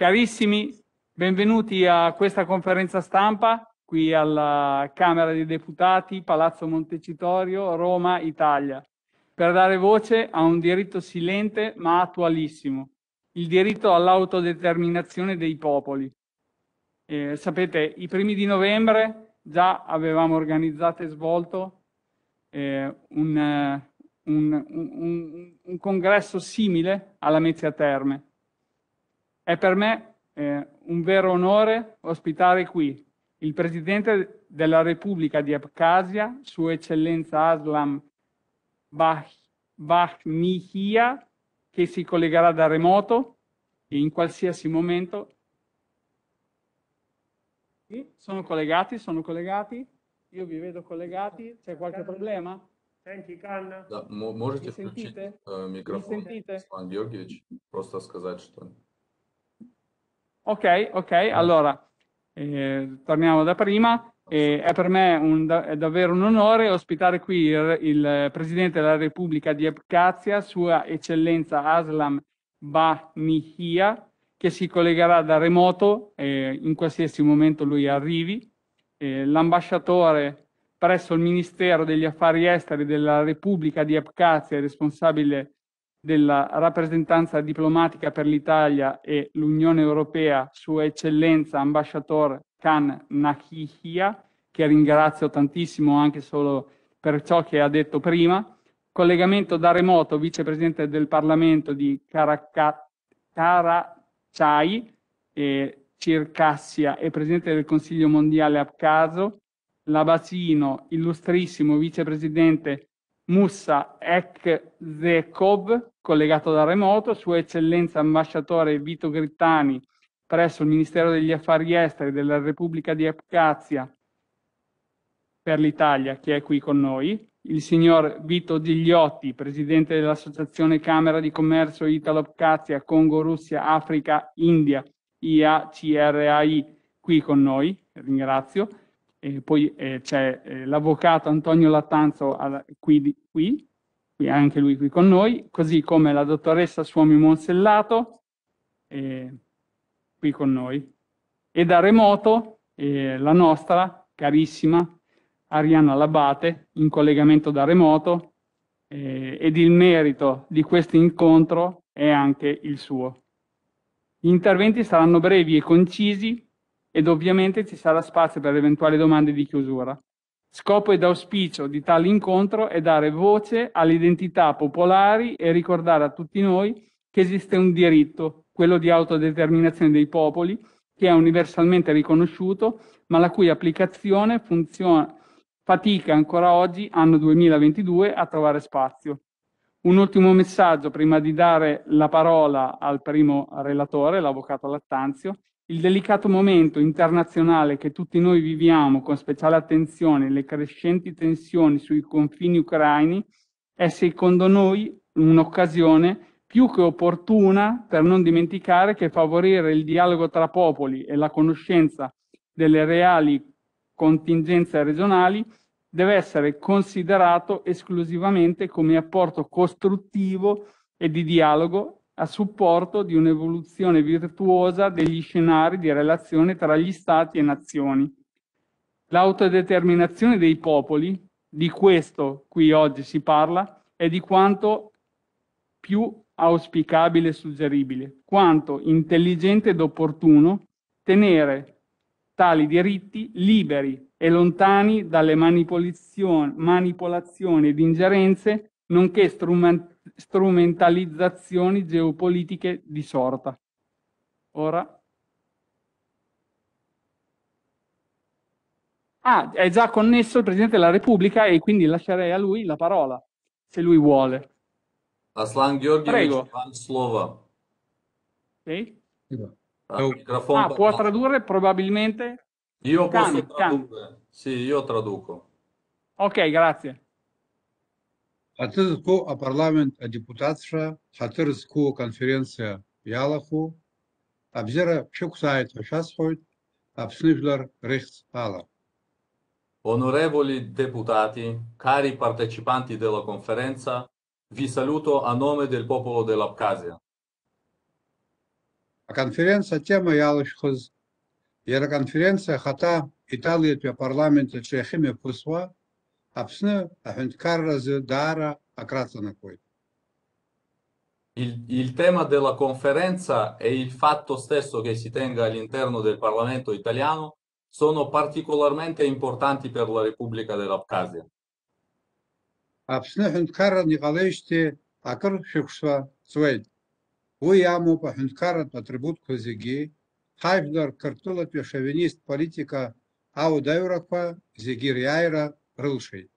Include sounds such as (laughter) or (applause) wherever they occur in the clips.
Carissimi, benvenuti a questa conferenza stampa qui alla Camera dei Deputati, Palazzo Montecitorio, Roma, Italia, per dare voce a un diritto silente ma attualissimo, il diritto all'autodeterminazione dei popoli. Eh, sapete, i primi di novembre già avevamo organizzato e svolto eh, un, eh, un, un, un, congresso simile alla Mezia Terme è per me eh, un vero onore ospitare qui il Presidente della Repubblica di Abkhazia, Sua Eccellenza Aslam Bakhnihia, che si collegherà da remoto e in qualsiasi momento. Sì, sono collegati, sono collegati. Io vi vedo collegati. C'è qualche problema? Senti, sentite? Eh, Mi sentite? включить э, микрофон, Иван Георгиевич, просто сказать, что... Ok, ok, allora eh, torniamo da prima. Eh, è per me un, è davvero un onore ospitare qui il, il Presidente della Repubblica di Abkhazia, Sua Eccellenza Aslam Banihia, che si collegherà da remoto eh, in qualsiasi momento lui arrivi. Eh, l'ambasciatore presso il Ministero degli Affari Esteri della Repubblica di Abkhazia, responsabile della rappresentanza diplomatica per l'Italia e l'Unione Europea, Sua Eccellenza Ambasciatore Khan Nakihia, che ringrazio tantissimo anche solo per ciò che ha detto prima, collegamento da remoto vicepresidente del Parlamento di Caraca- Karachay, eh, Circassia e presidente del Consiglio mondiale Abcaso, Labasino, illustrissimo vicepresidente Mussa Ekzekov, collegato da remoto, Sua Eccellenza Ambasciatore Vito Grittani presso il Ministero degli Affari Esteri della Repubblica di Abkhazia per l'Italia, che è qui con noi, il signor Vito Gigliotti, presidente dell'Associazione Camera di Commercio Italo-Abkhazia, Congo, Russia, Africa, India, IACRAI, qui con noi, ringrazio, e poi eh, c'è eh, l'avvocato Antonio Lattanzo alla, qui, qui, qui, anche lui qui con noi, così come la dottoressa Suomi Monsellato eh, qui con noi. E da remoto eh, la nostra carissima Arianna Labate in collegamento da remoto eh, ed il merito di questo incontro è anche il suo. Gli interventi saranno brevi e concisi ed ovviamente ci sarà spazio per eventuali domande di chiusura. Scopo ed auspicio di tale incontro è dare voce alle identità popolari e ricordare a tutti noi che esiste un diritto, quello di autodeterminazione dei popoli, che è universalmente riconosciuto, ma la cui applicazione funziona, fatica ancora oggi, anno 2022, a trovare spazio. Un ultimo messaggio prima di dare la parola al primo relatore, l'avvocato Lattanzio. Il delicato momento internazionale che tutti noi viviamo con speciale attenzione le crescenti tensioni sui confini ucraini è secondo noi un'occasione più che opportuna per non dimenticare che favorire il dialogo tra popoli e la conoscenza delle reali contingenze regionali deve essere considerato esclusivamente come apporto costruttivo e di dialogo a supporto di un'evoluzione virtuosa degli scenari di relazione tra gli stati e nazioni. L'autodeterminazione dei popoli, di questo qui oggi si parla, è di quanto più auspicabile e suggeribile, quanto intelligente ed opportuno tenere tali diritti liberi e lontani dalle manipolazioni, manipolazioni ed ingerenze, nonché strumenti strumentalizzazioni geopolitiche di sorta. Ora... Ah, è già connesso il Presidente della Repubblica e quindi lascerei a lui la parola, se lui vuole. Aslan Georgievic, Slova. Sì? Oh. Ah, può tradurre probabilmente? Io posso tradurre, Cani. sì, io traduco. Ok, grazie. Хаты зқу апарламент адепутатцәа, ҳаҭыр зқу аконференциа иалаху, абзиара шәықәсааит ҳәа шәасҳәоит Аԥсны жәлар рыхьӡ ала. Onorevoli deputati, cari partecipanti della conferenza, vi saluto a nome del popolo dell'Abkhazia. A а конференция тема ялышхыз. Яра конференция хата Италия Италиятва парламента чехиме пусва Аԥсны аҳәынҭқарра даара акраҵанакуеит. Il, il, tema della conferenza e il fatto stesso che si tenga all'interno del Parlamento italiano sono particolarmente importanti per la Repubblica dell'Abkhazia. Аԥсны ҳәынҭқарран иҟалеижьҭеи акыр шәықәсва ҵуеит. Уи амоуп аҳәынҭқарратә атрибутқәа зегьы, ҳажәлар қыртәылатәи ашовинист политика ауадаҩрақәа зегьы риааира Ruscei.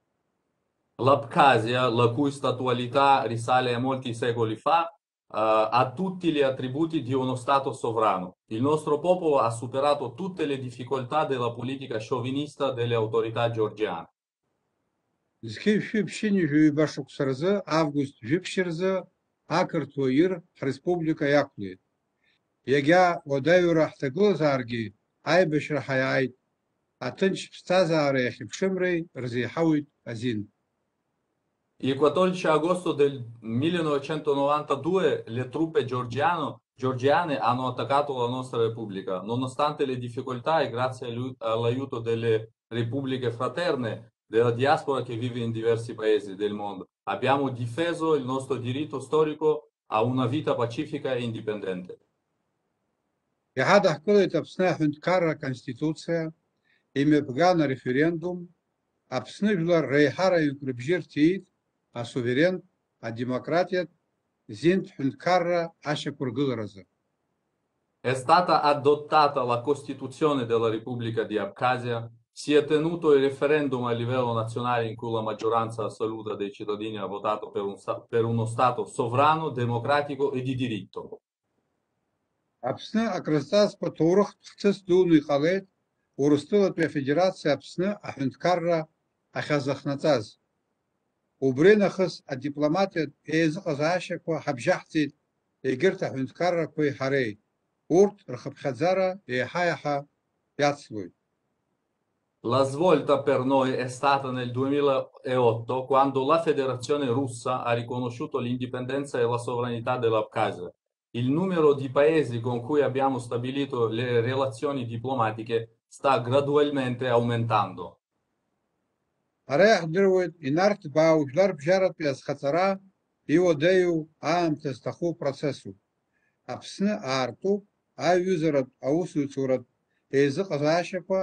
L'Abkhazia, la cui statualità risale a molti secoli fa, Uh, ha tutti gli attributi di uno Stato sovrano. Il nostro popolo ha superato tutte le difficoltà della politica sciovinista delle autorità georgiane. ақырҭуа ир ҳреспублика иақәлеит. Иагьа уадаҩра ҳҭагылазааргьы аибашьра ҳаиааит. Аҭынч ԥсҭазаара иахьыԥшымреи рзеиҳауеит азин. Il 14 agosto del 1992 le truppe georgiano, georgiane hanno attaccato la nostra Repubblica. Nonostante le difficoltà e grazie all'aiuto delle repubbliche fraterne, della diaspora che vive in diversi paesi del mondo, abbiamo difeso il nostro diritto storico a una vita pacifica e indipendente. Иҳадаҳкылеит Аԥсны Аҳәынҭқарра Аконституциа, имҩаԥган ареферендум Аԥсны жәлар реиҳараҩык рыбжьы рҭиит асуверентә, адемократиатә, зинтә ҳәынҭқарра ашьақәыргыларазы. È stata adottata la Costituzione della Repubblica di Abkhazia, si è tenuto il referendum a livello nazionale in cui la maggioranza assoluta dei cittadini ha votato per, un, per uno Stato sovrano, democratico e di diritto. Аԥсны акрызҵазкуа ҭоурыхтә хҭыс дуны иҟалеит Урыстәылатәи афедерациа Аԥсны аҳәынҭқарра ахьазахнаҵаз. Убри нахыс адипломатиатә еизыҟазаашьақәа ҳабжьаҳҵеит егьырҭ аҳәынҭқаррақәеи ҳареи. Урҭ рхыԥхьаӡара еиҳа-еиҳа иацлоит. La svolta per noi è stata nel 2008 quando la Federazione russa ha riconosciuto l'indipendenza e la sovranità dell'Abkhazia. Il numero di paesi con cui abbiamo stabilito le relazioni diplomatiche sta gradualmente aumentando. Ара иаҳдыруеит инарҭбаауажәлар бжьаратәи азхаҵара иуадаҩу аамҭа зҭаху процессуп. Аԥсны аартуп аиҩызаратә аусуцуратә еизыҟазаашьақәа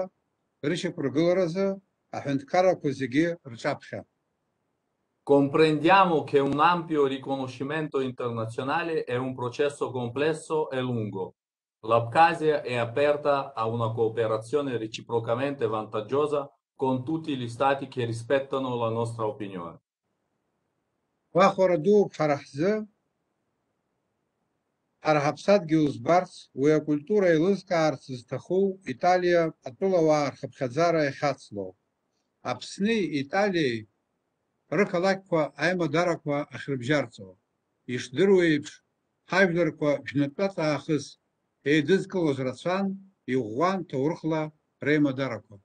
рышьақәыргыларазы аҳәынҭқарақәа зегьы рҿаԥхьа. Comprendiamo che un ampio riconoscimento internazionale è un processo complesso e lungo, L'Abkhazia è aperta a una cooperazione reciprocamente vantaggiosa con tutti gli stati che rispettano la nostra opinione. Уахәара дууп ҳара ҳзы, ҳара ҳаԥсадгьыл збарц, уи акультура еилызкаарц зҭаху Италиа атәылауаа рхыԥхьаӡара иахьацлоу. Аԥсни Италиеи рықалақьқәа аимадарақәа ахьрыбжьарҵо. Ишдыру еиԥш, ҳажәларқәа жәнатәатә аахыс еидызкылоз рацәан, иӷәӷәан ҭоурыхла реимадарақәа.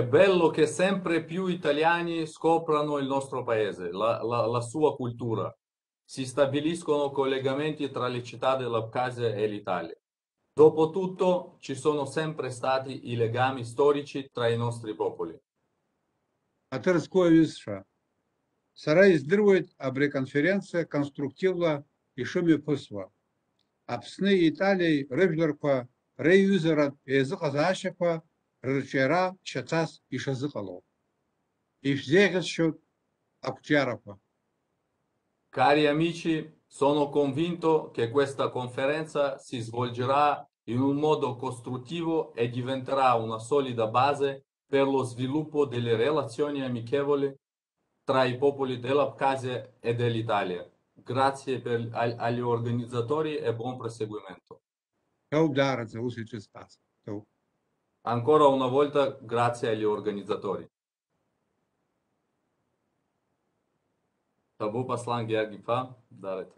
È bello che sempre più italiani scoprano il nostro paese, la, la, la sua cultura. Si stabiliscono collegamenti tra le città dell'Abkhazia e l'Italia. Dopotutto ci sono sempre stati i legami storici tra i nostri popoli. A Sarai Аҭырскоҩызцәа, сара Conferenza, абри e конструктивла ишымҩаԥысуа. Аԥсни Италиеи рыжәларқәа реиҩызаратә еизыҟазаашьақәа рырҿиара шьаҭас ишазыҟалоуп. Ишәзеиӷьасшьоит ақәҿиарақәа. Cari amici, sono convinto che questa conferenza si svolgerà in un modo costruttivo e diventerà una solida base per lo sviluppo delle relazioni amichevoli tra i popoli dell'Abkhazia e dell'Italia. Grazie per, ag, agli organizzatori e buon proseguimento. Ciao Dara, ciao spazio. Ancora una volta grazie agli organizzatori. Табу послан Георгифа дарет.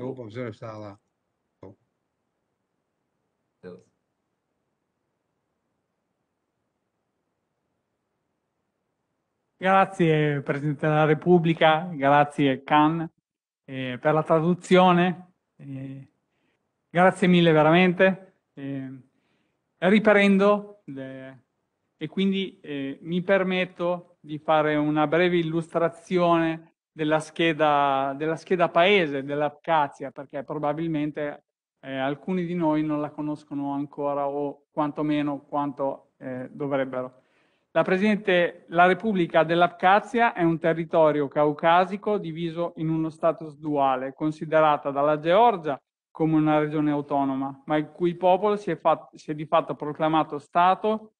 Grazie Presidente della Repubblica, grazie Can eh, per la traduzione. Eh, grazie mille veramente. riprendo le, e quindi mi permetto di fare una breve illustrazione della scheda, della scheda paese dell'Abkhazia, perché probabilmente eh, alcuni di noi non la conoscono ancora o quantomeno quanto eh, dovrebbero. La Presidente, la Repubblica dell'Abkhazia è un territorio caucasico diviso in uno status duale, considerata dalla Georgia come una regione autonoma, ma il cui popolo si è, fatto, si è di fatto proclamato Stato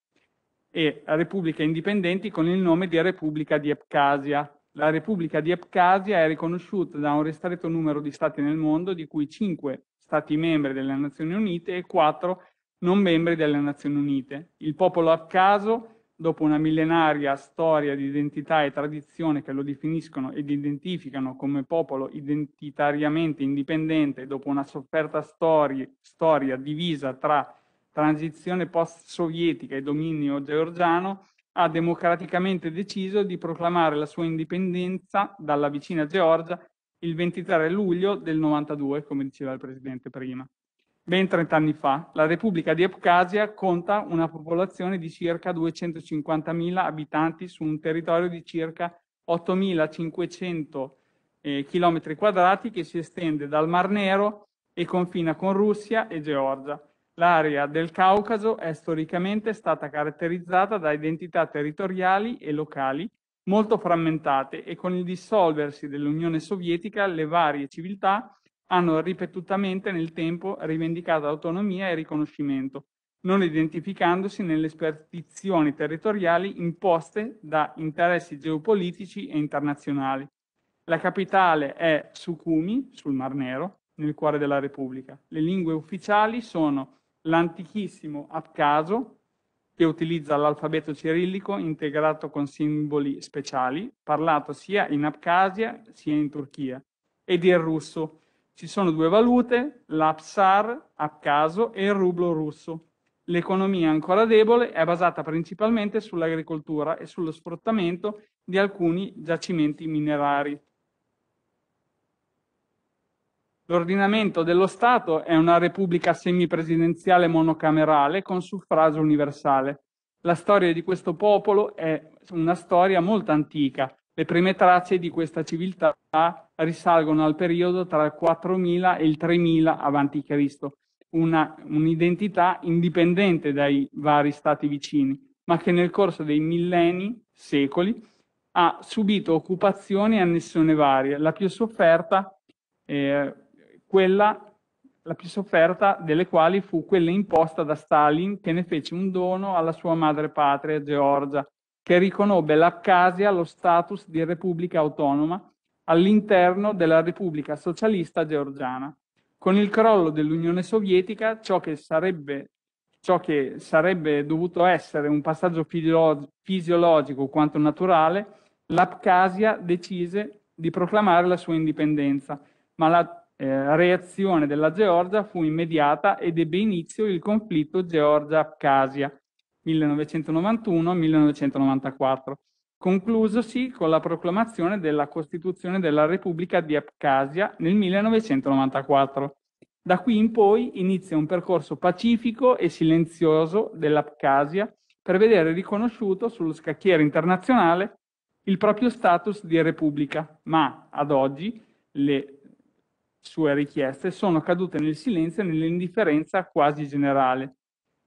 e Repubblica indipendenti con il nome di Repubblica di Abkhazia. La Repubblica di Abkhazia è riconosciuta da un ristretto numero di stati nel mondo, di cui 5 stati membri delle Nazioni Unite e 4 non membri delle Nazioni Unite. Il popolo abkhazo dopo una millenaria storia di identità e tradizione che lo definiscono ed identificano come popolo identitariamente indipendente, dopo una sofferta storia, storia divisa tra transizione post-sovietica e dominio georgiano, ha democraticamente deciso di proclamare la sua indipendenza dalla vicina Georgia il 23 luglio del 92, come diceva il Presidente prima ben 30 anni fa, la Repubblica di Abkhazia conta una popolazione di circa 250.000 abitanti su un territorio di circa 8.500 eh, km quadrati che si estende dal Mar Nero e confina con Russia e Georgia. L'area del Caucaso è storicamente stata caratterizzata da identità territoriali e locali molto frammentate e con il dissolversi dell'Unione Sovietica le varie civiltà hanno ripetutamente nel tempo rivendicato autonomia e riconoscimento, non identificandosi nelle spartizioni territoriali imposte da interessi geopolitici e internazionali. La capitale è Sukumi, sul Mar Nero, nel cuore della Repubblica. Le lingue ufficiali sono l'antichissimo abcaso, che utilizza l'alfabeto cirillico integrato con simboli speciali, parlato sia in Abkhazia sia in Turchia, ed il russo, ci sono due valute, la PSAR a caso e il rublo russo. L'economia ancora debole è basata principalmente sull'agricoltura e sullo sfruttamento di alcuni giacimenti minerari. L'ordinamento dello Stato è una repubblica semipresidenziale monocamerale con suffragio universale. La storia di questo popolo è una storia molto antica, le prime tracce di questa civiltà risalgono al periodo tra il 4000 e il 3000 a.C., un'identità indipendente dai vari stati vicini, ma che nel corso dei millenni, secoli, ha subito occupazioni e annessioni varie, la più sofferta, eh, quella, la più sofferta delle quali fu quella imposta da Stalin che ne fece un dono alla sua madre patria, Georgia, che riconobbe l'Abkhazia lo status di Repubblica autonoma all'interno della Repubblica Socialista Georgiana. Con il crollo dell'Unione Sovietica, ciò che sarebbe, ciò che sarebbe dovuto essere un passaggio fisiologico quanto naturale, l'Abkhazia decise di proclamare la sua indipendenza, ma la eh, reazione della Georgia fu immediata ed ebbe inizio il conflitto Georgia-Abkhazia, 1991-1994, conclusosi con la proclamazione della Costituzione della Repubblica di Abkhazia nel 1994. Da qui in poi inizia un percorso pacifico e silenzioso dell'Abkhazia per vedere riconosciuto sullo scacchiere internazionale il proprio status di repubblica, ma ad oggi le sue richieste sono cadute nel silenzio e nell'indifferenza quasi generale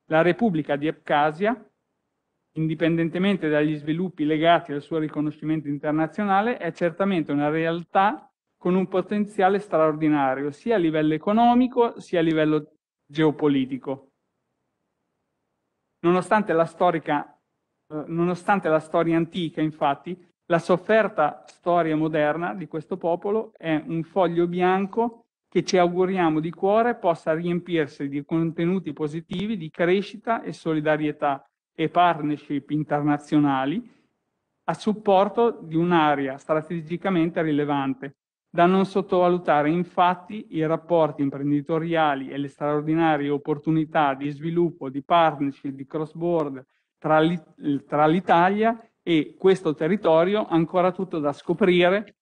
la Repubblica di Abkhazia, indipendentemente dagli sviluppi legati al suo riconoscimento internazionale, è certamente una realtà con un potenziale straordinario, sia a livello economico sia a livello geopolitico. Nonostante la, storica, eh, nonostante la storia antica, infatti, la sofferta storia moderna di questo popolo è un foglio bianco che ci auguriamo di cuore possa riempirsi di contenuti positivi di crescita e solidarietà e partnership internazionali a supporto di un'area strategicamente rilevante, da non sottovalutare infatti i rapporti imprenditoriali e le straordinarie opportunità di sviluppo di partnership di cross-border tra l'Italia e questo territorio ancora tutto da scoprire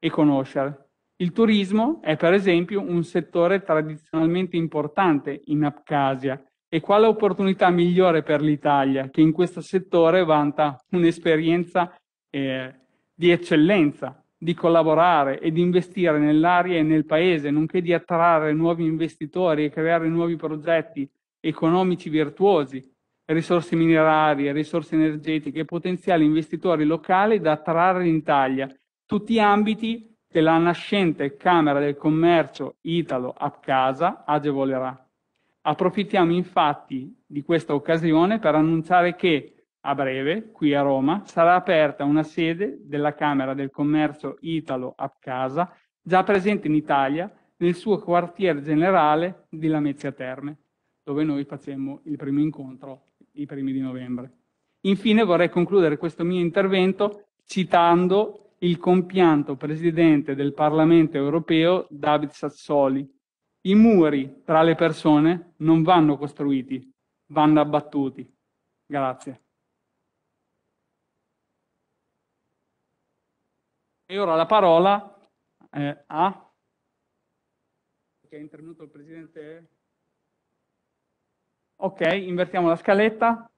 e conoscere. Il turismo è per esempio un settore tradizionalmente importante in Abkhazia e quale opportunità migliore per l'Italia che in questo settore vanta un'esperienza eh, di eccellenza, di collaborare e di investire nell'area e nel paese, nonché di attrarre nuovi investitori e creare nuovi progetti economici virtuosi, risorse minerarie, risorse energetiche e potenziali investitori locali da attrarre in Italia. Tutti ambiti la nascente Camera del Commercio Italo-Abcasa agevolerà. Approfittiamo infatti di questa occasione per annunciare che a breve, qui a Roma, sarà aperta una sede della Camera del Commercio Italo-Abcasa già presente in Italia nel suo quartier generale di Lamezia Terme, dove noi facemmo il primo incontro i primi di novembre. Infine vorrei concludere questo mio intervento citando il compianto presidente del Parlamento europeo David Sassoli. I muri tra le persone non vanno costruiti, vanno abbattuti. Grazie. E ora la parola eh, a... Che è intervenuto il presidente... Ok, invertiamo la scaletta.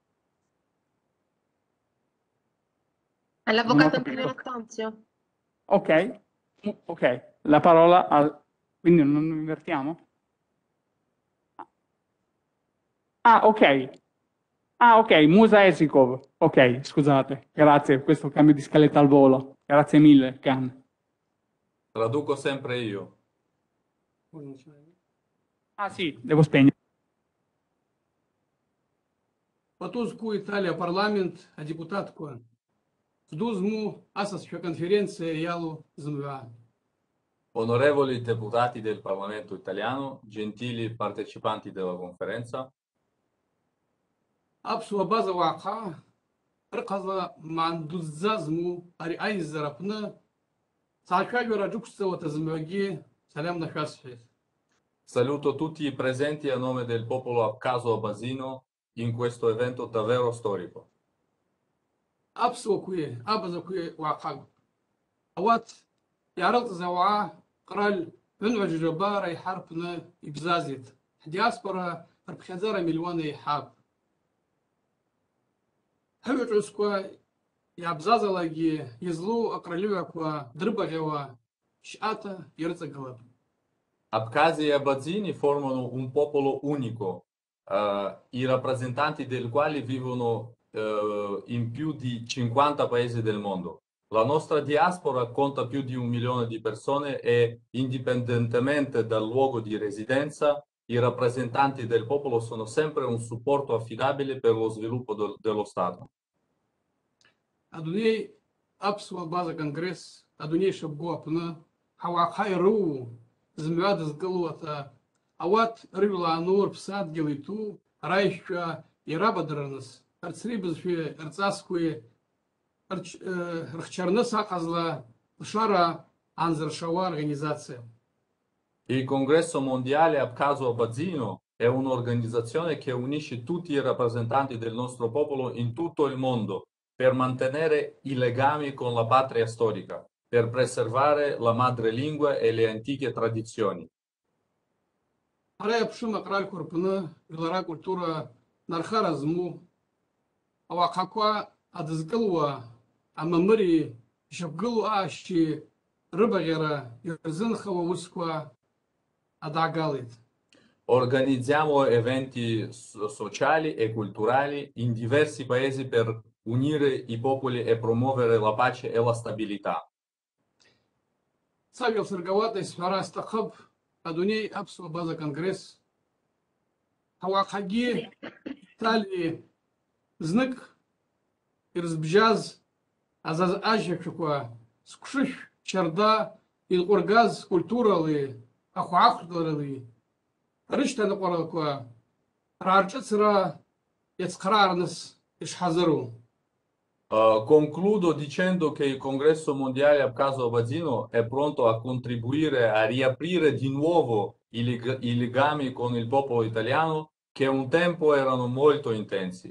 All'avvocato Antonio Stanzio. Ok, ok, la parola al... Quindi non invertiamo? Ah, ah, ok. Ah, ok, Musa Esikov. Ok, scusate, grazie, questo cambio di scaletta al volo. Grazie mille, Can. Traduco sempre io. Ah sì, devo spegnere. По Italia parlament a deputat qua. Duzmu Onorevoli deputati del Parlamento italiano, gentili partecipanti della conferenza. Saluto tutti i presenti a nome del popolo Abkhazo abasino in questo evento davvero storico. أبسو كوي أبزو كوي واقع أوات يعرض زواع قرال من وجربة راي حربنا إبزازيت دياسبرا ربخزارة مليون يحاب هوج عسكوا لغي يزلو أقراليوكوا دربغيوا يرزا يرتقلب Abkhazia e Abazini formano un popolo unico, uh, i rappresentanti del quale vivono eh, in più di 50 paesi del mondo. La nostra diaspora conta più di un milione di persone e indipendentemente dal luogo di residenza, i rappresentanti del popolo sono sempre un supporto affidabile per lo sviluppo de dello Stato. Адунеи аԥсуа абаза конгресс адунеи шабгу аҟны ҳауааха ируу зымҩа дызкылу аҭа ауат рыҩлааны рыԥсадгьыл иҭу раишәа ирабадраныс арцрибызшәеи арҵаскәеи э, рыхчарныс аҟазла ԥшара анзыршауа организациа. Il Congresso Mondiale Abkhazo Abazino è un'organizzazione che unisce tutti i rappresentanti del nostro popolo in tutto il mondo per mantenere i legami con la patria storica, per preservare la madrelingua e le antiche tradizioni. Ара аԥшым la рпны, жәлара культура нархара зму ауахъаква адызкӏылуа, амамыри, ишьақәгылоу аашьчи рыбаӷьара ирзынхауа усқәа адагалеит. Organizziamo eventi sociali e culturali in diversi paesi per unire i popoli e promuovere la pace e la stabilità. Савел Сыргавата исҳәара сҭахып адунеи аԥсуа база конгресс ҳауахагьы Италии Знык ирызбжьаз азаз ажьашәақәа зқәшышә чарда илҟәыргаз культурали ахәаахәларали рышьҭаныҟәарақәа раарҿыцра иацхраарныс ишҳазыру. Uh, concludo dicendo che il congresso mondiale Abcaso Abazino è pronto a contribuire a riaprire di nuovo i legami con il popolo italiano che un tempo erano molto intensi.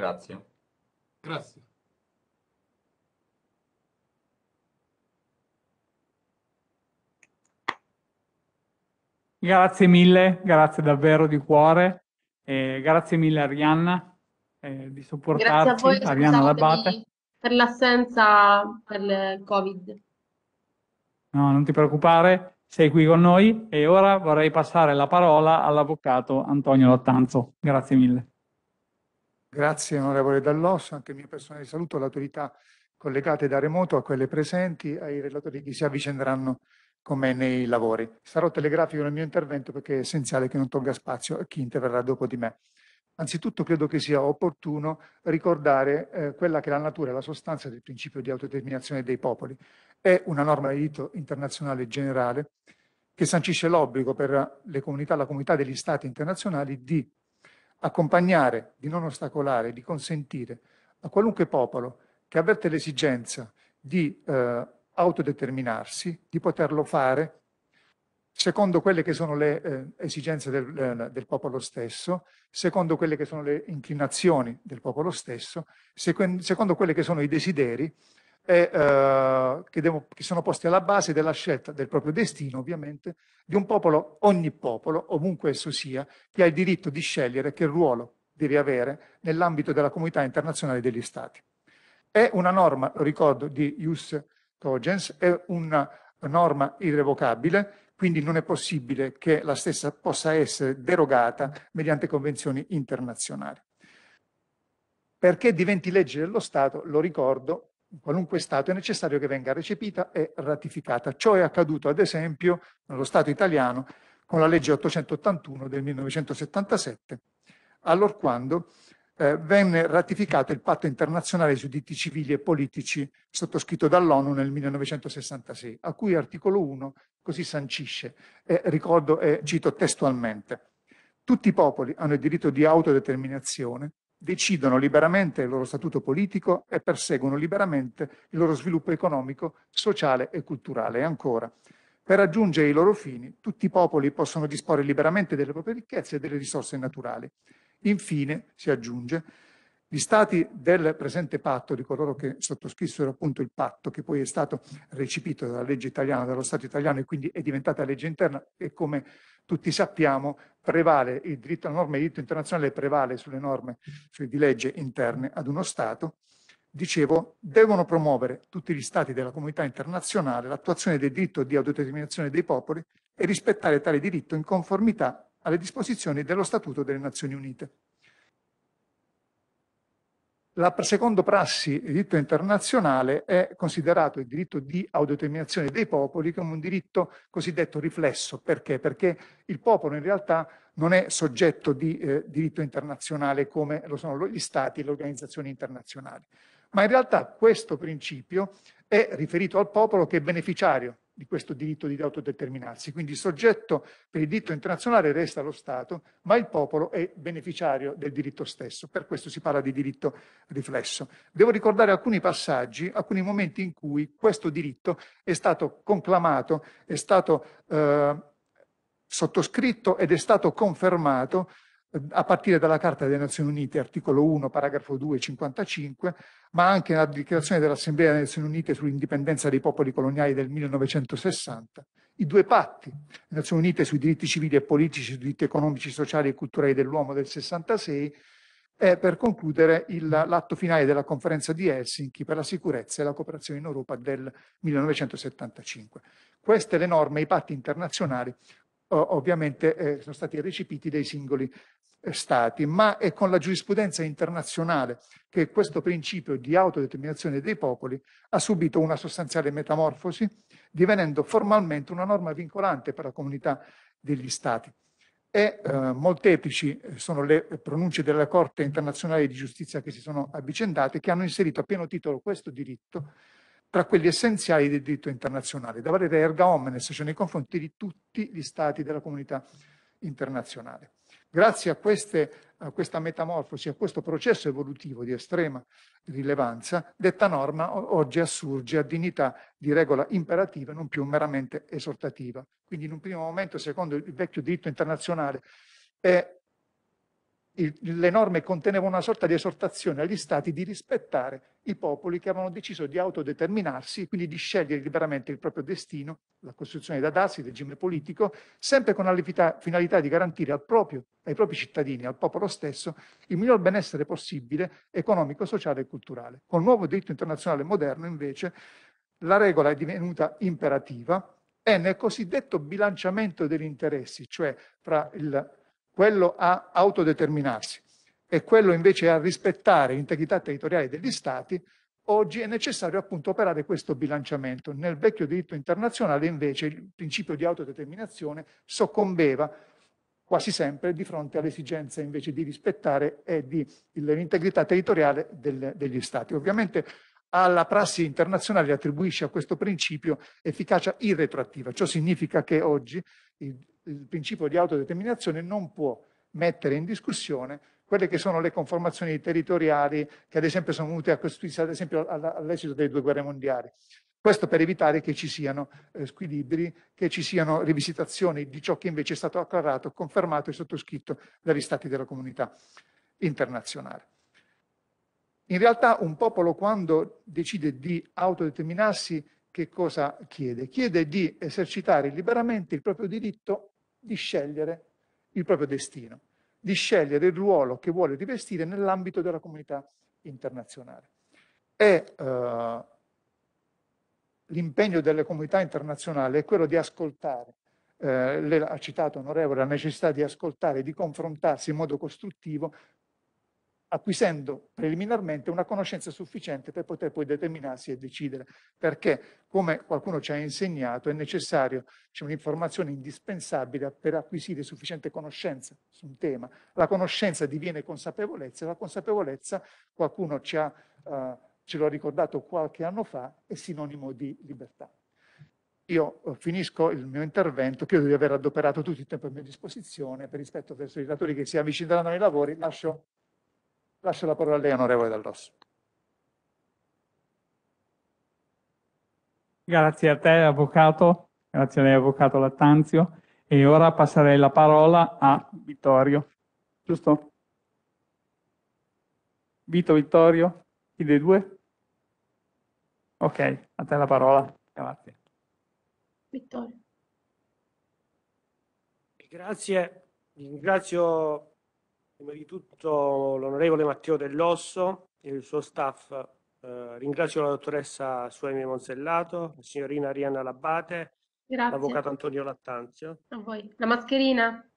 Grazie. Grazie. Grazie mille, grazie davvero di cuore. Eh, grazie mille Arianna eh, di sopportarci, voi, Arianna Labate. Per l'assenza per il Covid. No, non ti preoccupare, sei qui con noi e ora vorrei passare la parola all'avvocato Antonio Lottanzo. Grazie mille. Grazie onorevole Dall'Osso, anche il mio personale saluto autorità collegate da remoto, a quelle presenti, ai relatori che si avvicenderanno con me nei lavori. Sarò telegrafico nel mio intervento perché è essenziale che non tolga spazio a chi interverrà dopo di me. Anzitutto credo che sia opportuno ricordare eh, quella che è la natura e la sostanza del principio di autodeterminazione dei popoli. È una norma di diritto internazionale generale che sancisce l'obbligo per le comunità, la comunità degli stati internazionali di accompagnare, di non ostacolare, di consentire a qualunque popolo che avverte l'esigenza di eh, autodeterminarsi, di poterlo fare secondo quelle che sono le eh, esigenze del, del, popolo stesso, secondo quelle che sono le inclinazioni del popolo stesso, secondo, secondo quelli che sono i desideri e, eh, che, devo, che sono posti alla base della scelta del proprio destino, ovviamente, di un popolo, ogni popolo, ovunque esso sia, che ha il diritto di scegliere che ruolo deve avere nell'ambito della comunità internazionale degli Stati. È una norma, lo ricordo, di Jus Togens, è una norma irrevocabile, quindi non è possibile che la stessa possa essere derogata mediante convenzioni internazionali. Perché diventi legge dello Stato, lo ricordo, in qualunque Stato è necessario che venga recepita e ratificata. Ciò è accaduto ad esempio nello Stato italiano con la legge 881 del 1977, allorquando eh, venne ratificato il patto internazionale sui diritti civili e politici sottoscritto dall'ONU nel 1966, a cui articolo 1 così sancisce, e ricordo e cito testualmente, tutti i popoli hanno il diritto di autodeterminazione decidono liberamente il loro statuto politico e perseguono liberamente il loro sviluppo economico, sociale e culturale. E ancora, per raggiungere i loro fini, tutti i popoli possono disporre liberamente delle proprie ricchezze e delle risorse naturali. Infine, si aggiunge, gli stati del presente patto, di coloro che sottoscrissero appunto il patto, che poi è stato recepito dalla legge italiana, dallo Stato italiano e quindi è diventata legge interna e come tutti sappiamo prevale il diritto, alla norma di diritto internazionale prevale sulle norme cioè di legge interne ad uno Stato, dicevo, devono promuovere tutti gli Stati della comunità internazionale l'attuazione del diritto di autodeterminazione dei popoli e rispettare tale diritto in conformità alle disposizioni dello Statuto delle Nazioni Unite. La, secondo prassi di diritto internazionale è considerato il diritto di autodeterminazione dei popoli come un diritto cosiddetto riflesso. Perché? Perché il popolo in realtà non è soggetto di eh, diritto internazionale come lo sono gli stati e le organizzazioni internazionali. Ma in realtà questo principio è riferito al popolo che è beneficiario di questo diritto di autodeterminarsi. Quindi il soggetto per il diritto internazionale resta lo Stato, ma il popolo è beneficiario del diritto stesso. Per questo si parla di diritto riflesso. Devo ricordare alcuni passaggi, alcuni momenti in cui questo diritto è stato conclamato, è stato eh, sottoscritto ed è stato confermato Ehm, a partire dalla Carta delle Nazioni Unite, articolo 1, paragrafo 2, 55, ma anche nella Dichiarazione dell'Assemblea delle Nazioni Unite sull'indipendenza dei popoli coloniali del 1960, i due patti, le Nazioni Unite sui diritti civili e politici, sui diritti economici, sociali e culturali dell'uomo del 66, e per concludere l'atto finale della conferenza di Helsinki per la sicurezza e la cooperazione in Europa del 1975. Queste le norme, i patti internazionali, ovviamente eh, sono stati recepiti dai singoli Stati, ma è con la giurisprudenza internazionale che questo principio di autodeterminazione dei popoli ha subito una sostanziale metamorfosi, divenendo formalmente una norma vincolante per la comunità degli Stati. E eh, molteplici eh, sono le pronunce della Corte internazionale di giustizia che si sono avvicendate, che hanno inserito a pieno titolo questo diritto tra quelli essenziali del diritto internazionale, da valere erga omnes, cioè nei confronti di tutti gli Stati della comunità internazionale. Grazie a, queste, a questa metamorfosi, a questo processo evolutivo di estrema rilevanza, detta norma oggi assurge a dignità di regola imperativa, non più meramente esortativa. Quindi in un primo momento, secondo il vecchio diritto internazionale, è il, le norme contenevano una sorta di esortazione agli stati di rispettare i popoli che avevano deciso di autodeterminarsi, quindi di scegliere liberamente il proprio destino, la costruzione da darsi, il regime politico, sempre con la finalità di garantire al proprio, ai propri cittadini, al popolo stesso, il miglior benessere possibile, economico, sociale e culturale. Con il nuovo diritto internazionale moderno, invece, la regola è divenuta imperativa e nel cosiddetto bilanciamento degli interessi, cioè fra il quello a autodeterminarsi e quello invece a rispettare l'integrità territoriale degli Stati, oggi è necessario appunto operare questo bilanciamento. Nel vecchio diritto internazionale invece il principio di autodeterminazione soccombeva quasi sempre di fronte all'esigenza invece di rispettare l'integrità territoriale del, degli Stati. Ovviamente alla prassi internazionale attribuisce a questo principio efficacia irretroattiva. Ciò significa che oggi il, il principio di autodeterminazione non può mettere in discussione quelle che sono le conformazioni territoriali che ad esempio sono venute a costituirsi ad esempio all'esito delle due guerre mondiali. Questo per evitare che ci siano eh, squilibri, che ci siano rivisitazioni di ciò che invece è stato acclarato, confermato e sottoscritto dagli stati della comunità internazionale. In realtà un popolo quando decide di autodeterminarsi che cosa chiede? Chiede di esercitare liberamente il proprio diritto di scegliere il proprio destino, di scegliere il ruolo che vuole rivestire nell'ambito della comunità internazionale. E eh, l'impegno delle comunità internazionali è quello di ascoltare, eh, le ha citato onorevole, la necessità di ascoltare, di confrontarsi in modo costruttivo acquisendo preliminarmente una conoscenza sufficiente per poter poi determinarsi e decidere, perché come qualcuno ci ha insegnato è necessario, c'è un'informazione indispensabile per acquisire sufficiente conoscenza su un tema. La conoscenza diviene consapevolezza, e la consapevolezza qualcuno ci ha, eh, ce l'ha ricordato qualche anno fa, è sinonimo di libertà. Io eh, finisco il mio intervento, credo di aver adoperato tutto il tempo a mia disposizione, per rispetto verso i relatori che si avvicineranno ai lavori, lascio Lascio la parola a lei, onorevole Dall'Osso. Grazie a te, avvocato. Grazie a lei, avvocato Lattanzio. E ora passerei la parola a Vittorio. Giusto? Vito Vittorio, chi dei due? Ok, a te la parola. Grazie. Vittorio. Grazie, ringrazio Prima di tutto l'onorevole Matteo Dell'Osso e il suo staff. Eh, ringrazio la dottoressa Suemi Monsellato, la signorina Arianna Labbate, l'avvocato Antonio Lattanzio. A voi. La mascherina.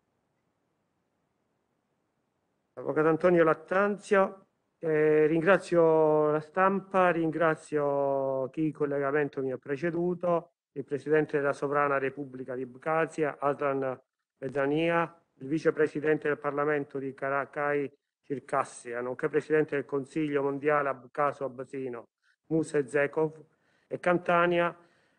L'avvocato Antonio Lattanzio. Eh, ringrazio la stampa, ringrazio chi in collegamento mi ha preceduto, il Presidente della Sovrana Repubblica di Abkhazia, Adran Bedania, il vicepresidente del Parlamento di Caracai Circassia, nonché presidente del Consiglio mondiale Abcaso Abbasino, Muse Zekov e Cantania,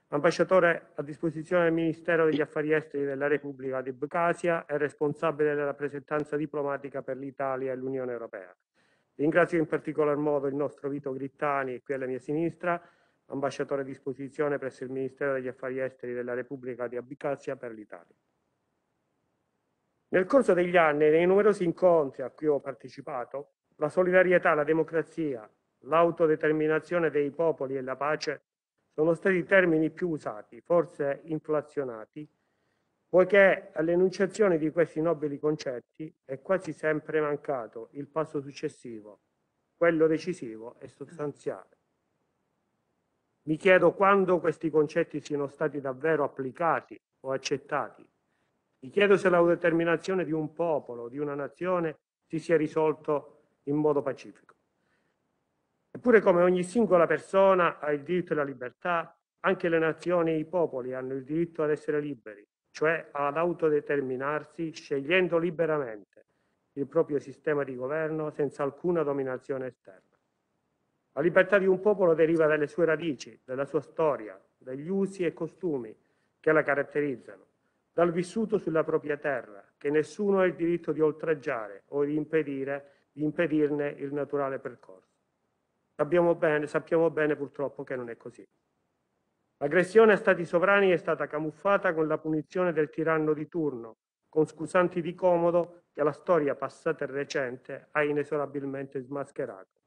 ambasciatore a disposizione del Ministero degli Affari Esteri della Repubblica di Abcasia e responsabile della rappresentanza diplomatica per l'Italia e l'Unione Europea. Ringrazio in particolar modo il nostro Vito Grittani, qui alla mia sinistra, ambasciatore a disposizione presso il Ministero degli Affari Esteri della Repubblica di Abicazia per l'Italia. Nel corso degli anni nei numerosi incontri a cui ho partecipato, la solidarietà, la democrazia, l'autodeterminazione dei popoli e la pace sono stati i termini più usati, forse inflazionati, poiché all'enunciazione di questi nobili concetti è quasi sempre mancato il passo successivo, quello decisivo e sostanziale. Mi chiedo quando questi concetti siano stati davvero applicati o accettati mi chiedo se l'autodeterminazione di un popolo, di una nazione, si sia risolto in modo pacifico. Eppure come ogni singola persona ha il diritto alla libertà, anche le nazioni e i popoli hanno il diritto ad essere liberi, cioè ad autodeterminarsi scegliendo liberamente il proprio sistema di governo senza alcuna dominazione esterna. La libertà di un popolo deriva dalle sue radici, dalla sua storia, dagli usi e costumi che la caratterizzano dal vissuto sulla propria terra, che nessuno ha il diritto di oltraggiare o di, impedire, di impedirne il naturale percorso. Sappiamo bene, sappiamo bene purtroppo che non è così. L'aggressione a stati sovrani è stata camuffata con la punizione del tiranno di turno, con scusanti di comodo che la storia passata e recente ha inesorabilmente smascherato.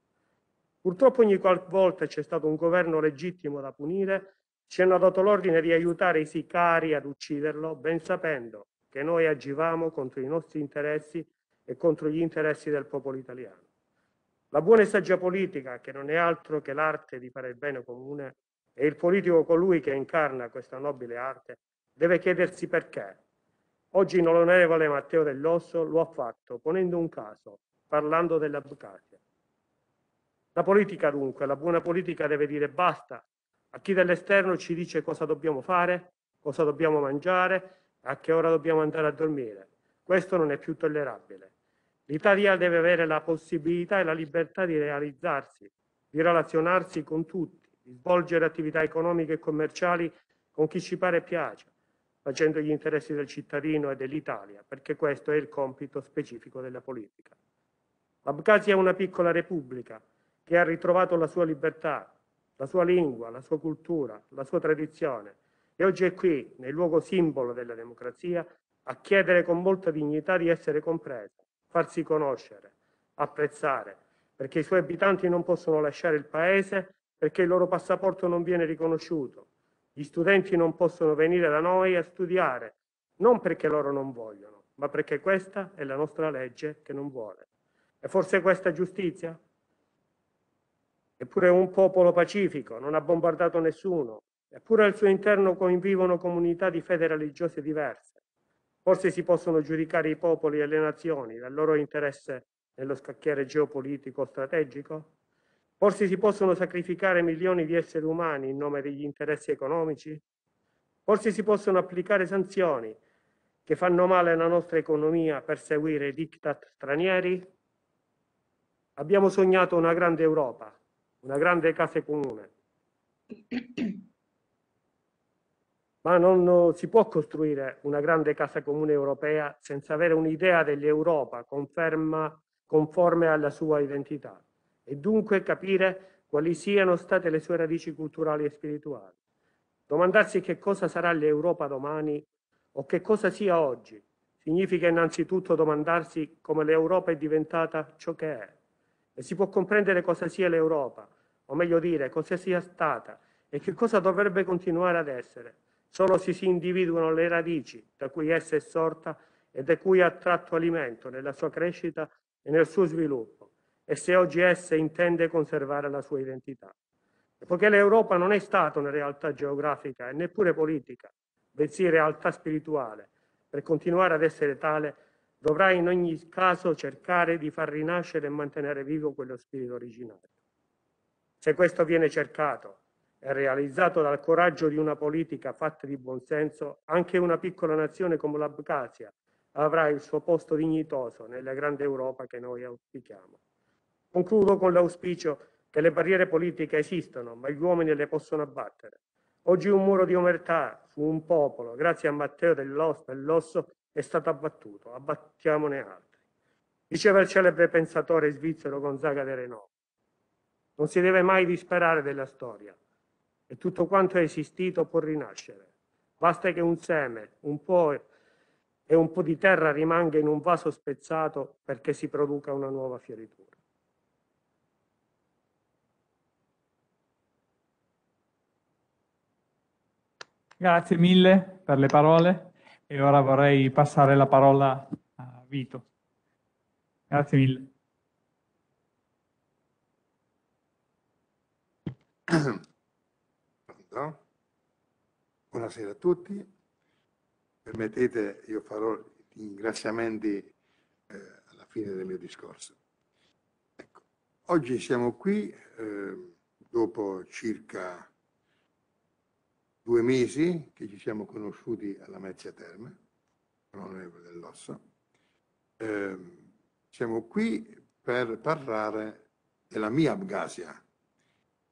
Purtroppo ogni qualvolta c'è stato un governo legittimo da punire, ci hanno dato l'ordine di aiutare i sicari ad ucciderlo, ben sapendo che noi agivamo contro i nostri interessi e contro gli interessi del popolo italiano. La buona e saggia politica, che non è altro che l'arte di fare il bene comune, e il politico colui che incarna questa nobile arte, deve chiedersi perché. Oggi l'onorevole Matteo Dell'Osso lo ha fatto, ponendo un caso, parlando dell'Abcasia. La politica dunque, la buona politica deve dire basta a chi dall'esterno ci dice cosa dobbiamo fare, cosa dobbiamo mangiare, a che ora dobbiamo andare a dormire. Questo non è più tollerabile. L'Italia deve avere la possibilità e la libertà di realizzarsi, di relazionarsi con tutti, di svolgere attività economiche e commerciali con chi ci pare e piace, facendo gli interessi del cittadino e dell'Italia, perché questo è il compito specifico della politica. L'Abkhazia è una piccola repubblica che ha ritrovato la sua libertà, la sua lingua, la sua cultura, la sua tradizione e oggi è qui, nel luogo simbolo della democrazia, a chiedere con molta dignità di essere compreso, farsi conoscere, apprezzare, perché i suoi abitanti non possono lasciare il paese perché il loro passaporto non viene riconosciuto. Gli studenti non possono venire da noi a studiare, non perché loro non vogliono, ma perché questa è la nostra legge che non vuole. E forse questa giustizia? Eppure un popolo pacifico, non ha bombardato nessuno, eppure al suo interno convivono comunità di fede religiose diverse. Forse si possono giudicare i popoli e le nazioni dal loro interesse nello scacchiere geopolitico strategico? Forse si possono sacrificare milioni di esseri umani in nome degli interessi economici? Forse si possono applicare sanzioni che fanno male alla nostra economia per seguire diktat stranieri? Abbiamo sognato una grande Europa, una grande casa comune. Ma non si può costruire una grande casa comune europea senza avere un'idea dell'Europa conforme alla sua identità e dunque capire quali siano state le sue radici culturali e spirituali. Domandarsi che cosa sarà l'Europa domani o che cosa sia oggi significa innanzitutto domandarsi come l'Europa è diventata ciò che è e si può comprendere cosa sia l'Europa, o meglio dire cosa sia stata e che cosa dovrebbe continuare ad essere, solo se si individuano le radici da cui essa è sorta e da cui ha tratto alimento nella sua crescita e nel suo sviluppo, e se oggi essa intende conservare la sua identità. E poiché l'Europa non è stata una realtà geografica e neppure politica, bensì realtà spirituale, per continuare ad essere tale, dovrà in ogni caso cercare di far rinascere e mantenere vivo quello spirito originario. Se questo viene cercato e realizzato dal coraggio di una politica fatta di buonsenso, anche una piccola nazione come l'Abkhazia avrà il suo posto dignitoso nella grande Europa che noi auspichiamo. Concludo con l'auspicio che le barriere politiche esistono, ma gli uomini le possono abbattere. Oggi un muro di omertà su un popolo, grazie a Matteo dell'Osso, è stato abbattuto, abbattiamone altri. Diceva il celebre pensatore svizzero Gonzaga de Renault, non si deve mai disperare della storia e tutto quanto è esistito può rinascere. Basta che un seme, un po' e un po' di terra rimanga in un vaso spezzato perché si produca una nuova fioritura. Grazie mille per le parole. E ora vorrei passare la parola a Vito. Grazie mille. Buonasera a tutti. Permettete, io farò i ringraziamenti eh, alla fine del mio discorso. Ecco, oggi siamo qui, eh, dopo circa due mesi che ci siamo conosciuti alla Mezzia Terme, onorevole dell'Ossa. Eh, siamo qui per parlare della mia Abgasia.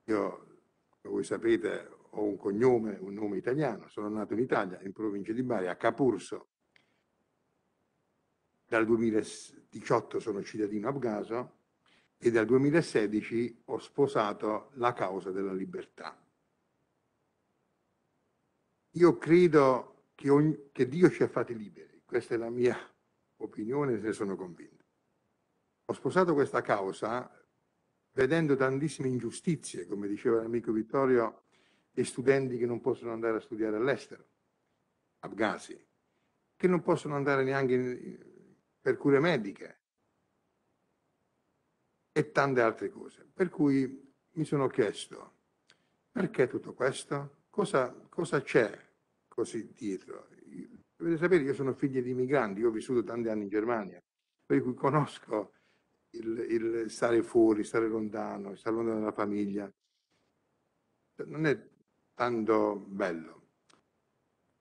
Io, come voi sapete, ho un cognome, un nome italiano, sono nato in Italia, in provincia di Bari, a Capurso. Dal 2018 sono cittadino abgaso e dal 2016 ho sposato la causa della libertà io credo che, ogni, che Dio ci ha fatti liberi, questa è la mia opinione, ne sono convinto. Ho sposato questa causa vedendo tantissime ingiustizie, come diceva l'amico Vittorio, e studenti che non possono andare a studiare all'estero, a Benghazi, che non possono andare neanche per cure mediche e tante altre cose. Per cui mi sono chiesto, perché tutto questo? Cosa, cosa c'è così dietro. dovete sapere, io sono figlio di migranti, io ho vissuto tanti anni in Germania, per cui conosco il, il stare fuori, stare lontano, stare lontano dalla famiglia. Non è tanto bello.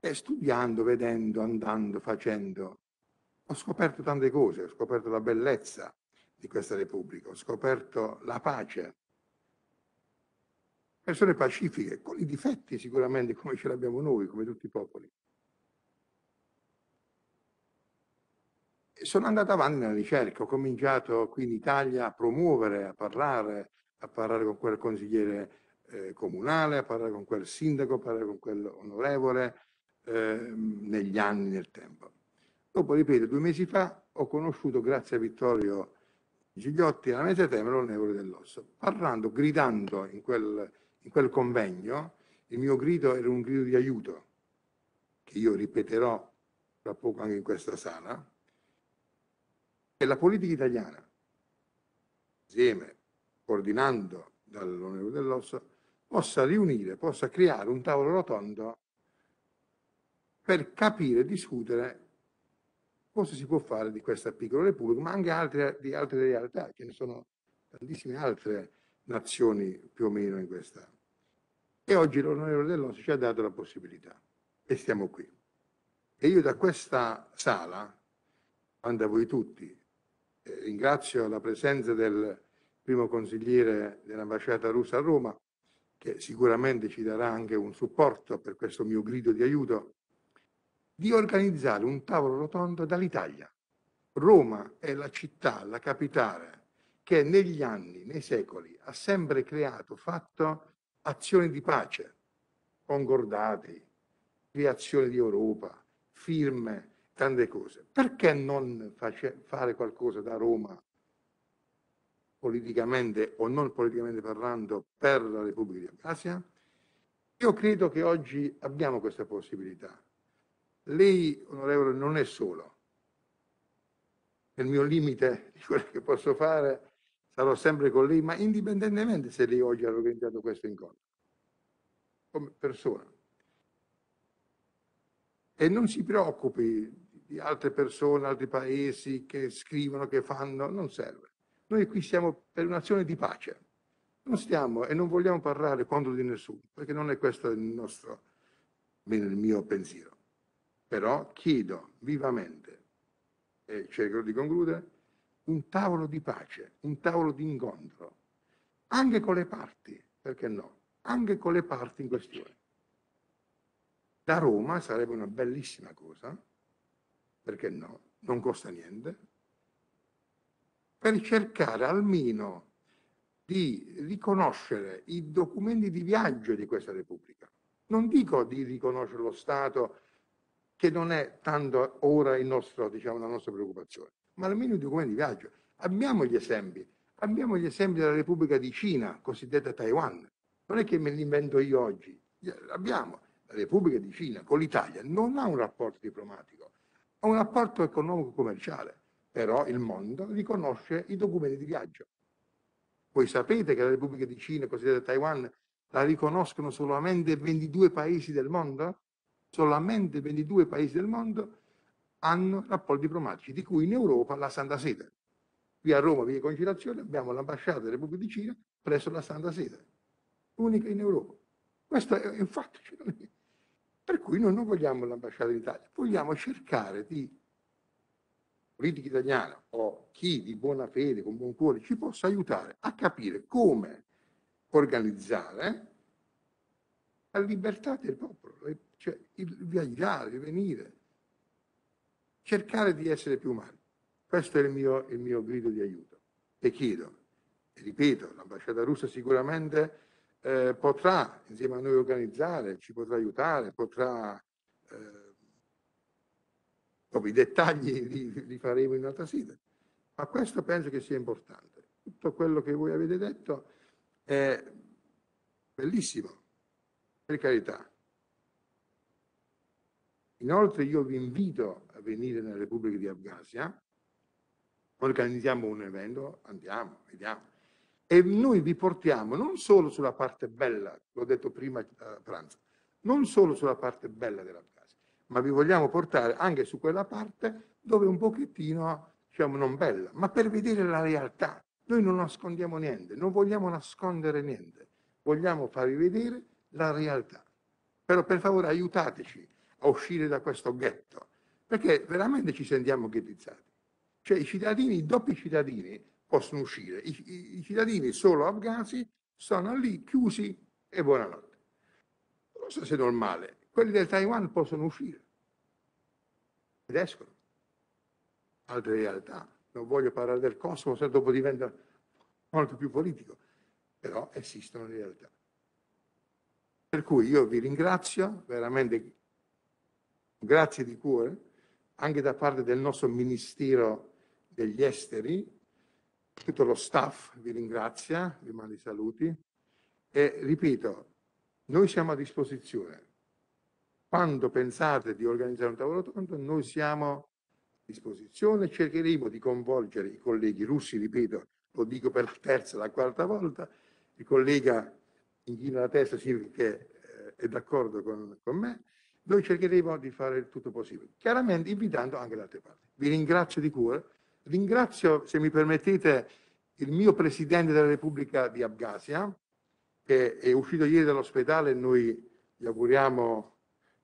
E studiando, vedendo, andando, facendo, ho scoperto tante cose, ho scoperto la bellezza di questa Repubblica, ho scoperto la pace persone pacifiche, con i difetti sicuramente come ce l'abbiamo noi, come tutti i popoli. sono andato avanti nella ricerca, ho cominciato qui in Italia a promuovere, a parlare, a parlare con quel consigliere eh, comunale, a parlare con quel sindaco, a parlare con quell'onorevole eh, negli anni, nel tempo. Dopo, ripeto, due mesi fa ho conosciuto, grazie a Vittorio Gigliotti, alla mese tempo, l'onorevole dell'Osso, parlando, gridando in quel in quel convegno il mio grido era un grido di aiuto, che io ripeterò tra poco anche in questa sala, e la politica italiana, insieme, coordinando dall'onorevole dell'Osso, possa riunire, possa creare un tavolo rotondo per capire e discutere cosa si può fare di questa piccola repubblica, ma anche altre, di altre realtà, ce ne sono tantissime altre nazioni più o meno in questa e oggi l'onorevole Dell'Osso ci ha dato la possibilità e stiamo qui. E io da questa sala, quando a voi tutti, eh, ringrazio la presenza del primo consigliere dell'ambasciata russa a Roma, che sicuramente ci darà anche un supporto per questo mio grido di aiuto, di organizzare un tavolo rotondo dall'Italia. Roma è la città, la capitale, che negli anni, nei secoli, ha sempre creato, fatto azioni di pace, concordati, creazione di Europa, firme, tante cose. Perché non face, fare qualcosa da Roma, politicamente o non politicamente parlando, per la Repubblica di Abbasia? Io credo che oggi abbiamo questa possibilità. Lei, onorevole, non è solo. Nel mio limite di quello che posso fare, sarò sempre con lei, ma indipendentemente se lei oggi ha organizzato questo incontro, come persona. E non si preoccupi di altre persone, altri paesi che scrivono, che fanno, non serve. Noi qui siamo per un'azione di pace. Non stiamo e non vogliamo parlare contro di nessuno, perché non è questo il nostro, il mio pensiero. Però chiedo vivamente, e cercherò di concludere, un tavolo di pace, un tavolo di incontro, anche con le parti, perché no, anche con le parti in questione. Da Roma sarebbe una bellissima cosa, perché no, non costa niente, per cercare almeno di riconoscere i documenti di viaggio di questa Repubblica. Non dico di riconoscere lo Stato, che non è tanto ora nostro, diciamo, la nostra preoccupazione, ma almeno i documenti di viaggio. Abbiamo gli esempi, abbiamo gli esempi della Repubblica di Cina, cosiddetta Taiwan. Non è che me li invento io oggi, abbiamo. La Repubblica di Cina con l'Italia non ha un rapporto diplomatico, ha un rapporto economico-commerciale, però il mondo riconosce i documenti di viaggio. Voi sapete che la Repubblica di Cina, cosiddetta Taiwan, la riconoscono solamente 22 paesi del mondo? Solamente 22 paesi del mondo hanno rapporti diplomatici, di cui in Europa la Santa Sede. Qui a Roma, via Conciliazione, abbiamo l'ambasciata della Repubblica di Cina presso la Santa Sede, unica in Europa. Questo è un fatto. Cioè, per cui noi non vogliamo l'ambasciata in Italia, vogliamo cercare di politica italiana o chi di buona fede, con buon cuore, ci possa aiutare a capire come organizzare la libertà del popolo, cioè il viaggiare, il venire, cercare di essere più umani. Questo è il mio, il mio grido di aiuto. E chiedo, e ripeto, l'ambasciata russa sicuramente eh, potrà insieme a noi organizzare, ci potrà aiutare, potrà... Eh, i dettagli (laughs) li, li faremo in un'altra sede. Ma questo penso che sia importante. Tutto quello che voi avete detto è bellissimo, per carità, Inoltre io vi invito a venire nella Repubblica di Abkhazia, organizziamo un evento, andiamo, vediamo. E noi vi portiamo non solo sulla parte bella, l'ho detto prima a eh, pranzo, non solo sulla parte bella dell'Abkhazia, ma vi vogliamo portare anche su quella parte dove è un pochettino, diciamo, non bella, ma per vedere la realtà. Noi non nascondiamo niente, non vogliamo nascondere niente, vogliamo farvi vedere la realtà. Però per favore aiutateci, a uscire da questo ghetto, perché veramente ci sentiamo ghettizzati. Cioè i cittadini, dopo i cittadini possono uscire, i, i, i cittadini solo afghani sono lì chiusi e buonanotte. Non so se è normale, quelli del Taiwan possono uscire ed escono. Altre realtà, non voglio parlare del Kosovo, se dopo diventa molto più politico, però esistono le realtà. Per cui io vi ringrazio veramente grazie di cuore anche da parte del nostro Ministero degli Esteri, tutto lo staff vi ringrazia, vi mando i saluti e ripeto, noi siamo a disposizione. Quando pensate di organizzare un tavolo tondo, noi siamo a disposizione, cercheremo di coinvolgere i colleghi russi, ripeto, lo dico per la terza, la quarta volta, il collega inchina la testa, significa che eh, è d'accordo con, con me, noi cercheremo di fare il tutto possibile, chiaramente invitando anche le altre parti. Vi ringrazio di cuore, ringrazio, se mi permettete, il mio Presidente della Repubblica di Abgasia, che è uscito ieri dall'ospedale e noi gli auguriamo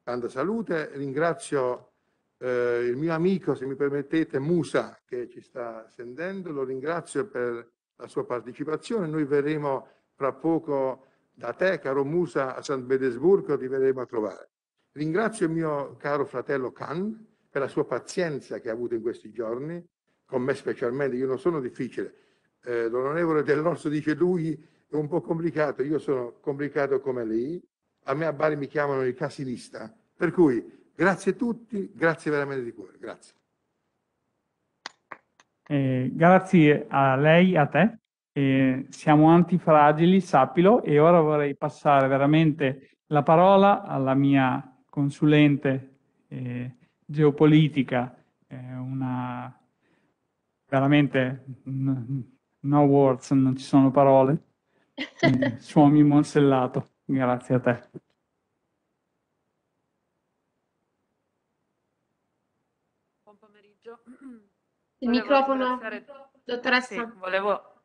tanta salute. Ringrazio eh, il mio amico, se mi permettete, Musa, che ci sta sentendo, lo ringrazio per la sua partecipazione. Noi verremo fra poco da te, caro Musa, a San Petersburgo, ti verremo a trovare. Ringrazio il mio caro fratello Khan per la sua pazienza che ha avuto in questi giorni, con me specialmente, io non sono difficile. Eh, L'onorevole Dell'Orso dice lui è un po' complicato, io sono complicato come lì. a me a Bari mi chiamano il casinista, per cui grazie a tutti, grazie veramente di cuore, grazie. Eh, grazie a lei, a te. Eh, siamo antifragili, sappilo, e ora vorrei passare veramente la parola alla mia consulente eh, geopolitica, eh, una, veramente no words, non ci sono parole, (laughs) eh, Suomi Monsellato, grazie a te. Buon pomeriggio. Il volevo microfono, ringraziare... dottoressa. Sì, volevo,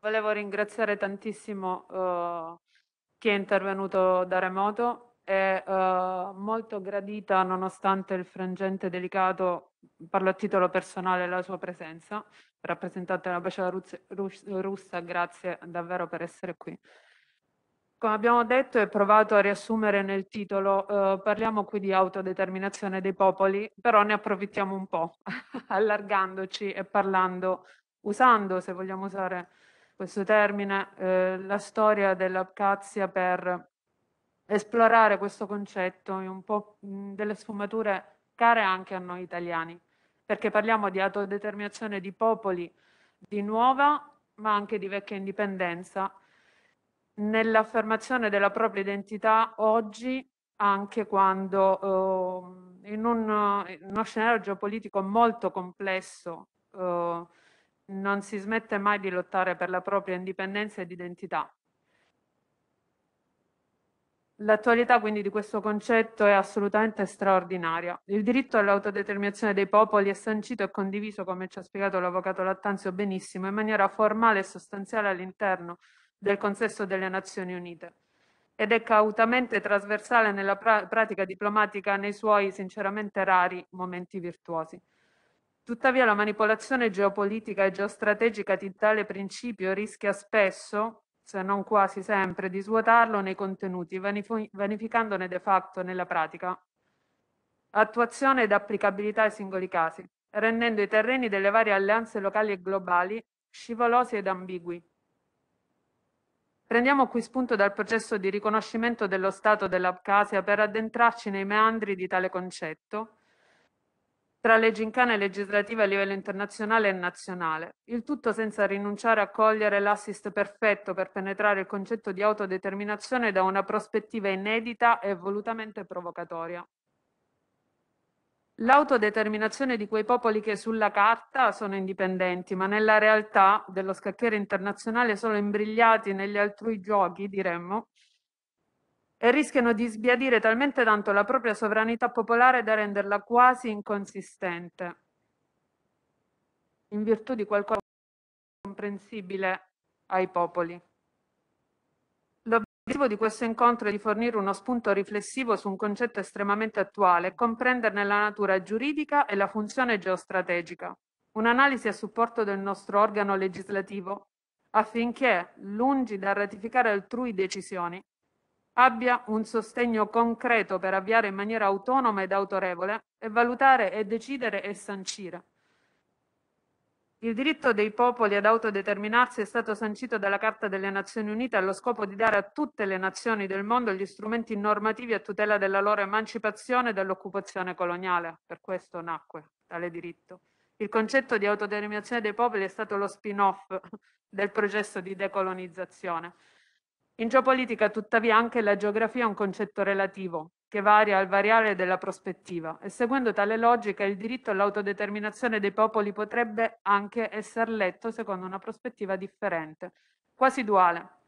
volevo, ringraziare tantissimo uh, chi è intervenuto da remoto è uh, molto gradita nonostante il frangente delicato, parlo a titolo personale, la sua presenza, rappresentante l'ambasciata russa, russa, grazie davvero per essere qui. Come abbiamo detto e provato a riassumere nel titolo, eh, parliamo qui di autodeterminazione dei popoli, però ne approfittiamo un po', (laughs) allargandoci e parlando, usando, se vogliamo usare questo termine, eh, la storia dell'Abkhazia per esplorare questo concetto in un po' delle sfumature care anche a noi italiani, perché parliamo di autodeterminazione di popoli di nuova ma anche di vecchia indipendenza nell'affermazione della propria identità oggi anche quando eh, in, un, in, uno scenario geopolitico molto complesso eh, non si smette mai di lottare per la propria indipendenza ed identità L'attualità quindi di questo concetto è assolutamente straordinaria. Il diritto all'autodeterminazione dei popoli è sancito e condiviso, come ci ha spiegato l'avvocato Lattanzio benissimo, in maniera formale e sostanziale all'interno del consesso delle Nazioni Unite ed è cautamente trasversale nella pra- pratica diplomatica nei suoi sinceramente rari momenti virtuosi. Tuttavia la manipolazione geopolitica e geostrategica di tale principio rischia spesso, se non quasi sempre, di svuotarlo nei contenuti, vanificandone de facto nella pratica. Attuazione ed applicabilità ai singoli casi, rendendo i terreni delle varie alleanze locali e globali scivolosi ed ambigui. Prendiamo qui spunto dal processo di riconoscimento dello Stato dell'Abkhazia per addentrarci nei meandri di tale concetto tra le gincane legislative a livello internazionale e nazionale, il tutto senza rinunciare a cogliere l'assist perfetto per penetrare il concetto di autodeterminazione da una prospettiva inedita e volutamente provocatoria. L'autodeterminazione di quei popoli che sulla carta sono indipendenti, ma nella realtà dello scacchiere internazionale sono imbrigliati negli altrui giochi, diremmo, e rischiano di sbiadire talmente tanto la propria sovranità popolare da renderla quasi inconsistente. In virtù di qualcosa comprensibile ai popoli. L'obiettivo di questo incontro è di fornire uno spunto riflessivo su un concetto estremamente attuale comprenderne la natura giuridica e la funzione geostrategica. Un'analisi a supporto del nostro organo legislativo affinché, lungi dal ratificare altrui decisioni, abbia un sostegno concreto per avviare in maniera autonoma ed autorevole e valutare e decidere e sancire. Il diritto dei popoli ad autodeterminarsi è stato sancito dalla Carta delle Nazioni Unite allo scopo di dare a tutte le nazioni del mondo gli strumenti normativi a tutela della loro emancipazione dall'occupazione coloniale. Per questo nacque tale diritto. Il concetto di autodeterminazione dei popoli è stato lo spin-off del processo di decolonizzazione. In geopolitica, tuttavia, anche la geografia è un concetto relativo, che varia al variare della prospettiva e seguendo tale logica il diritto all'autodeterminazione dei popoli potrebbe anche essere letto secondo una prospettiva differente, quasi duale.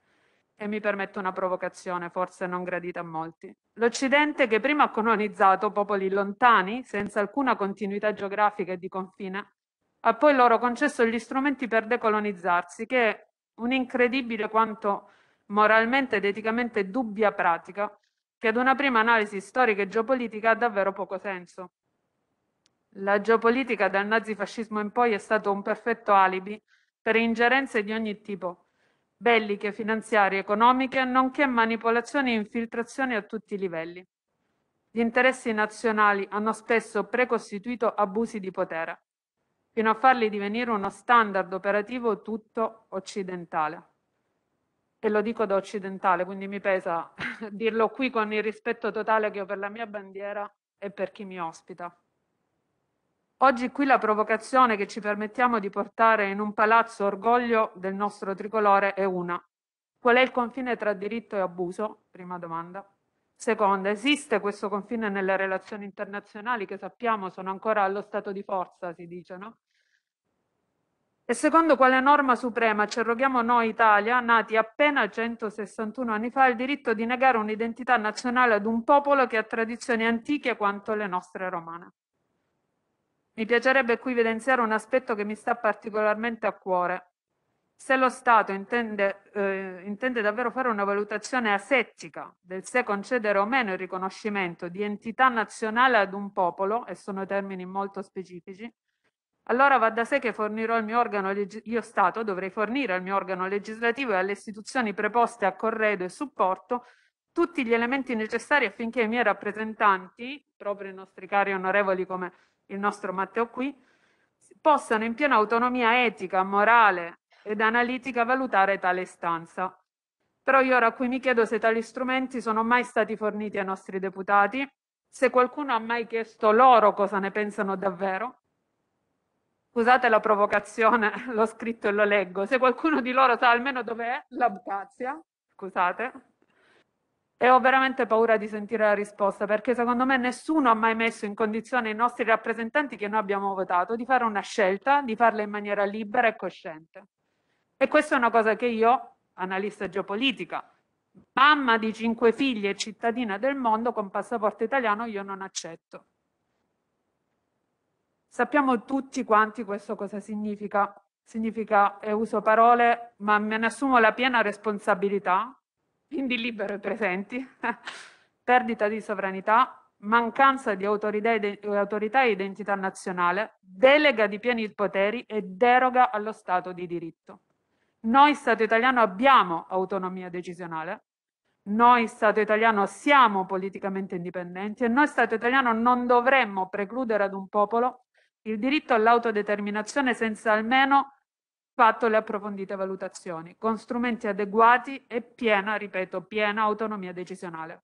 E mi permetto una provocazione, forse non gradita a molti. L'Occidente che prima ha colonizzato popoli lontani, senza alcuna continuità geografica e di confine, ha poi loro concesso gli strumenti per decolonizzarsi, che è un incredibile quanto moralmente ed eticamente dubbia pratica che ad una prima analisi storica e geopolitica ha davvero poco senso. La geopolitica dal nazifascismo in poi è stato un perfetto alibi per ingerenze di ogni tipo, belliche, finanziarie, economiche, nonché manipolazioni e infiltrazioni a tutti i livelli. Gli interessi nazionali hanno spesso precostituito abusi di potere, fino a farli divenire uno standard operativo tutto occidentale e lo dico da occidentale, quindi mi pesa (laughs) dirlo qui con il rispetto totale che ho per la mia bandiera e per chi mi ospita. Oggi qui la provocazione che ci permettiamo di portare in un palazzo orgoglio del nostro tricolore è una. Qual è il confine tra diritto e abuso? Prima domanda. Seconda, esiste questo confine nelle relazioni internazionali che sappiamo sono ancora allo stato di forza, si dice, no? E secondo quale norma suprema ci arroghiamo noi Italia, nati appena 161 anni fa, il diritto di negare un'identità nazionale ad un popolo che ha tradizioni antiche quanto le nostre romane? Mi piacerebbe qui evidenziare un aspetto che mi sta particolarmente a cuore. Se lo Stato intende, eh, intende davvero fare una valutazione asettica del se concedere o meno il riconoscimento di entità nazionale ad un popolo, e sono termini molto specifici, allora va da sé che fornirò il mio organo io Stato dovrei fornire al mio organo legislativo e alle istituzioni preposte a corredo e supporto tutti gli elementi necessari affinché i miei rappresentanti, proprio i nostri cari onorevoli come il nostro Matteo qui, possano in piena autonomia etica, morale ed analitica valutare tale istanza. Però io ora qui mi chiedo se tali strumenti sono mai stati forniti ai nostri deputati, se qualcuno ha mai chiesto loro cosa ne pensano davvero scusate la provocazione, (laughs) l'ho scritto e lo leggo, se qualcuno di loro sa almeno dov'è l'Abkhazia, scusate, e ho veramente paura di sentire la risposta perché secondo me nessuno ha mai messo in condizione i nostri rappresentanti che noi abbiamo votato di fare una scelta, di farla in maniera libera e cosciente. E questa è una cosa che io, analista geopolitica, mamma di cinque figli e cittadina del mondo con passaporto italiano, io non accetto. Sappiamo tutti quanti questo cosa significa. Significa, e uso parole, ma me ne assumo la piena responsabilità, quindi libero i presenti, (laughs) perdita di sovranità, mancanza di autorità e identità nazionale, delega di pieni poteri e deroga allo Stato di diritto. Noi Stato italiano abbiamo autonomia decisionale, noi Stato italiano siamo politicamente indipendenti e noi Stato italiano non dovremmo precludere ad un popolo il diritto all'autodeterminazione senza almeno fatto le approfondite valutazioni, con strumenti adeguati e piena, ripeto, piena autonomia decisionale.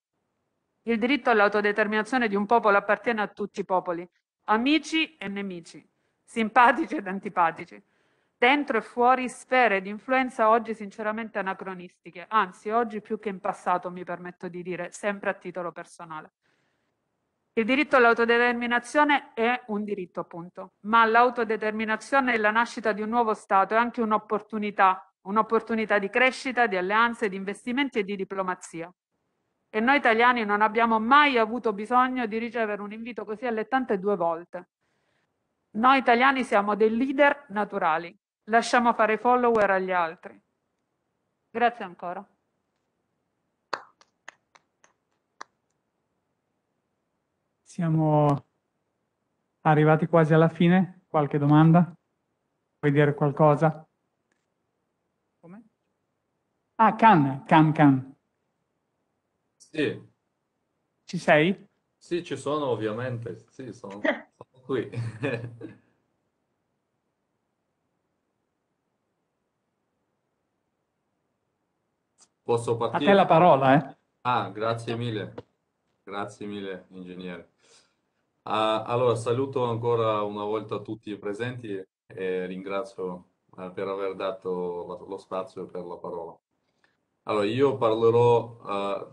Il diritto all'autodeterminazione di un popolo appartiene a tutti i popoli, amici e nemici, simpatici ed antipatici, dentro e fuori sfere di influenza oggi sinceramente anacronistiche, anzi oggi più che in passato mi permetto di dire, sempre a titolo personale. Il diritto all'autodeterminazione è un diritto, appunto, ma l'autodeterminazione e la nascita di un nuovo Stato è anche un'opportunità, un'opportunità di crescita, di alleanze, di investimenti e di diplomazia. E noi italiani non abbiamo mai avuto bisogno di ricevere un invito così allettante due volte. Noi italiani siamo dei leader naturali, lasciamo fare follower agli altri. Grazie ancora. Siamo arrivati quasi alla fine. Qualche domanda? Vuoi dire qualcosa? Come? Ah, Can, Can, Can. Sì. Ci sei? Sì, ci sono ovviamente. Sì, sono, (laughs) sono qui. Posso partire? A te la parola, eh. Ah, grazie mille. Grazie mille, ingegnere. Ah, allora, saluto ancora una volta tutti i presenti e ringrazio eh, per aver dato lo spazio per la parola. Allora, io parlerò, eh,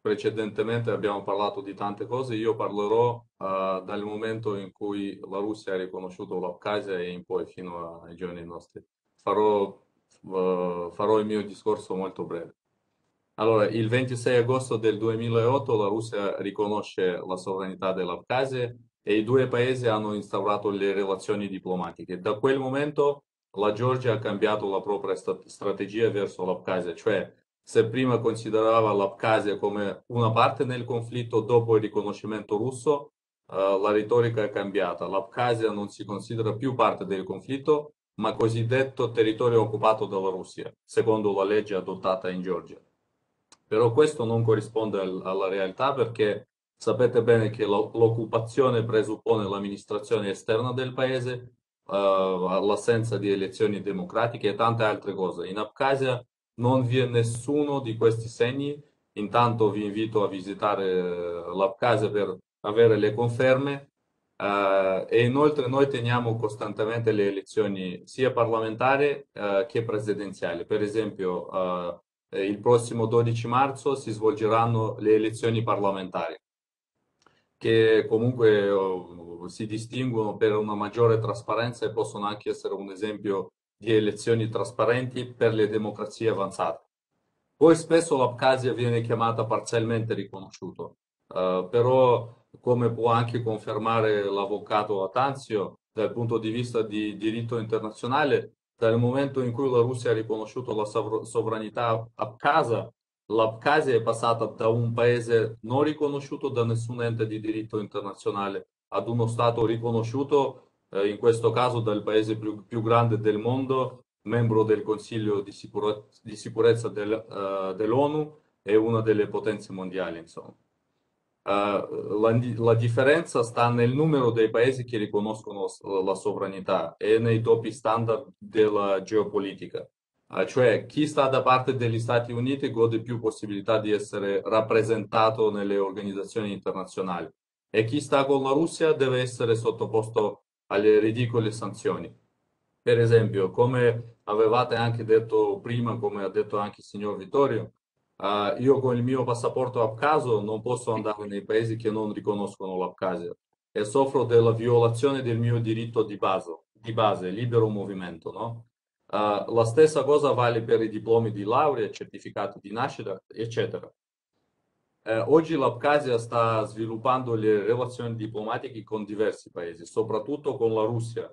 precedentemente abbiamo parlato di tante cose, io parlerò eh, dal momento in cui la Russia ha riconosciuto l'Abkhazia e in poi fino ai giorni nostri. Farò, eh, farò il mio discorso molto breve. Allora, il 26 agosto del 2008 la Russia riconosce la sovranità dell'Abkhazia e i due paesi hanno instaurato le relazioni diplomatiche. Da quel momento la Georgia ha cambiato la propria strategia verso l'Abkhazia, cioè se prima considerava l'Abkhazia come una parte nel conflitto dopo il riconoscimento russo, eh, la retorica è cambiata. L'Abkhazia non si considera più parte del conflitto, ma cosiddetto territorio occupato dalla Russia, secondo la legge adottata in Georgia però questo non corrisponde al, alla realtà perché sapete bene che l'occupazione presuppone l'amministrazione esterna del paese, eh, l'assenza di elezioni democratiche e tante altre cose. In Abkhazia non vi è nessuno di questi segni, intanto vi invito a visitare eh, l'Abkhazia per avere le conferme Uh, e inoltre noi teniamo costantemente le elezioni sia parlamentari uh, che presidenziali. Per esempio, uh, eh, il prossimo 12 marzo si svolgeranno le elezioni parlamentari, che comunque oh, si distinguono per una maggiore trasparenza e possono anche essere un esempio di elezioni trasparenti per le democrazie avanzate. Poi spesso l'Abkhazia viene chiamata parzialmente riconosciuto, eh, però come può anche confermare l'avvocato Atanzio, dal punto di vista di diritto internazionale, dal momento in cui la Russia ha riconosciuto la sovranità Abkhazia, l'Abkhazia è passata da un paese non riconosciuto da nessun ente di diritto internazionale ad uno Stato riconosciuto, eh, in questo caso dal paese più, più, grande del mondo, membro del Consiglio di, sicurezza, di sicurezza del, uh, dell'ONU e una delle potenze mondiali. Insomma. Eh, la, la, differenza sta nel numero dei paesi che riconoscono la sovranità e nei doppi standard della geopolitica, eh, cioè chi sta da parte degli Stati Uniti gode più possibilità di essere rappresentato nelle organizzazioni internazionali e chi sta con la Russia deve essere sottoposto alle ridicole sanzioni. Per esempio, come avevate anche detto prima, come ha detto anche il signor Vittorio, Uh, io con il mio passaporto abcaso non posso andare nei paesi che non riconoscono l'Abcasia e soffro della violazione del mio diritto di base, di base libero movimento. No? Uh, la stessa cosa vale per i diplomi di laurea, certificati di nascita, eccetera. Uh, oggi l'Abcasia sta sviluppando le relazioni diplomatiche con diversi paesi, soprattutto con la Russia.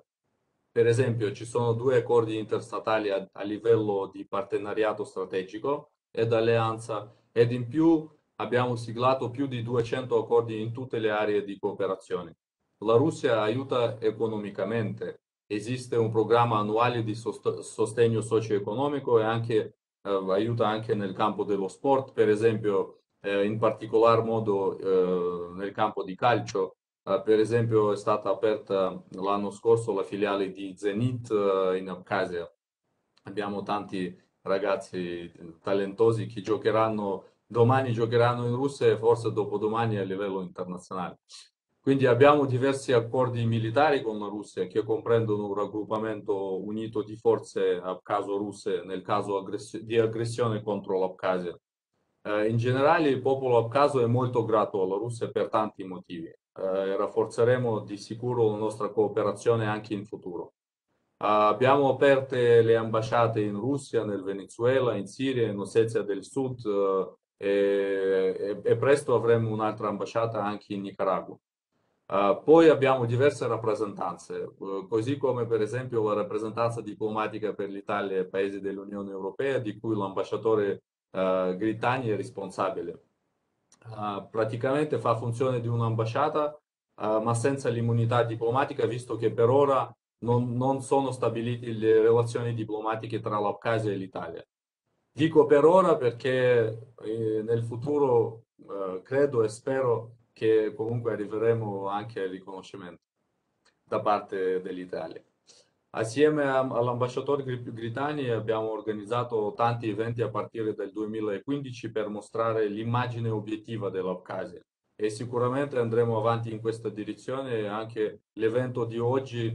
Per esempio, ci sono due accordi interstatali a, a livello di partenariato strategico ed Alleanza ed in più abbiamo siglato più di 200 accordi in tutte le aree di cooperazione. La Russia aiuta economicamente, esiste un programma annuale di sostegno socio-economico e anche, eh, aiuta anche nel campo dello sport, per esempio eh, in particolar modo eh, nel campo di calcio. Eh, per esempio è stata aperta l'anno scorso la filiale di Zenit eh, in Abkhazia. Abbiamo tanti ragazzi talentosi che giocheranno domani, giocheranno in Russia e forse dopodomani a livello internazionale. Quindi abbiamo diversi accordi militari con la Russia che comprendono un raggruppamento unito di forze abcaso-russe nel caso aggress- di aggressione contro l'Abkhazia. Eh, in generale il popolo abcaso è molto grato alla Russia per tanti motivi eh, rafforzeremo di sicuro la nostra cooperazione anche in futuro abbiamo aperte le ambasciate in Russia, nel Venezuela, in Siria, in Ossetia del Sud eh, e, e, presto avremo un'altra ambasciata anche in Nicaragua. Uh, poi abbiamo diverse rappresentanze, uh, così come per esempio la rappresentanza diplomatica per l'Italia e i paesi dell'Unione Europea, di cui l'ambasciatore uh, Gritani è responsabile. praticamente fa funzione di un'ambasciata, ma senza l'immunità diplomatica, visto che per ora non, non sono stabilite le relazioni diplomatiche tra l'Abkhazia e l'Italia. Dico per ora perché eh, nel futuro eh, credo e spero che comunque arriveremo anche al riconoscimento da parte dell'Italia. Assieme all'ambasciatore Gritani abbiamo organizzato tanti eventi a partire dal 2015 per mostrare l'immagine obiettiva dell'Abkhazia e sicuramente andremo avanti in questa direzione. Anche l'evento di oggi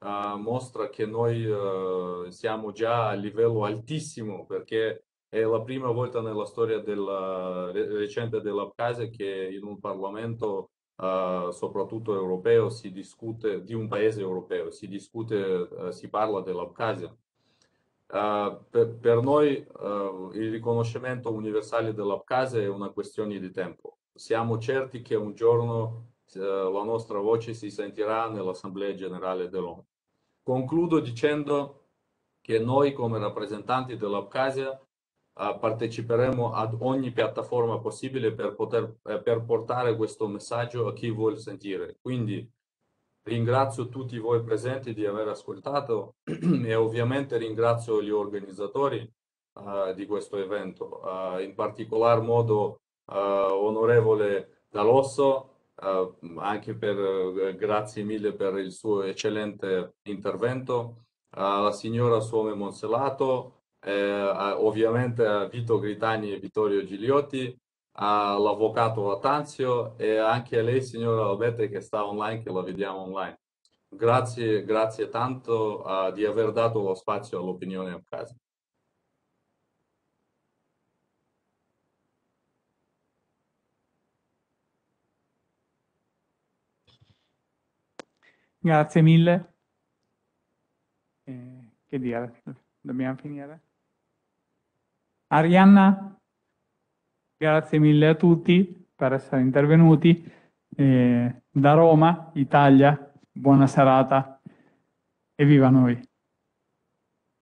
uh, mostra che noi uh, siamo già a livello altissimo perché è la prima volta nella storia della, recente dell'Abkhazia che in un Parlamento, uh, soprattutto europeo, si discute di un paese europeo, si discute, si parla dell'Abkhazia. Uh, per, per, noi uh, il riconoscimento universale dell'Abkhazia è una questione di tempo. Siamo certi che un giorno uh, la nostra voce si sentirà nell'Assemblea generale dell'ONU. Concludo dicendo che noi come rappresentanti dell'Abkhazia eh, parteciperemo ad ogni piattaforma possibile per, poter, eh, per portare questo messaggio a chi vuole sentire. Quindi ringrazio tutti voi presenti di aver ascoltato (clears throat) e ovviamente ringrazio gli organizzatori uh, di questo evento, uh, in particolar modo uh, onorevole Dalosso eh, anche per, eh, grazie mille per il suo eccellente intervento, alla eh, signora Suome Monselato, ovviamente a Vito Gritani e Vittorio Gigliotti, all'avvocato Atanzio e anche a lei signora Albete che sta online, che la vediamo online. Grazie, grazie tanto uh, di aver dato lo spazio all'opinione a casa Grazie mille. Eh, che dire, dobbiamo finire. Arianna, grazie mille a tutti per essere intervenuti. Eh, da Roma, Italia, buona serata e viva noi.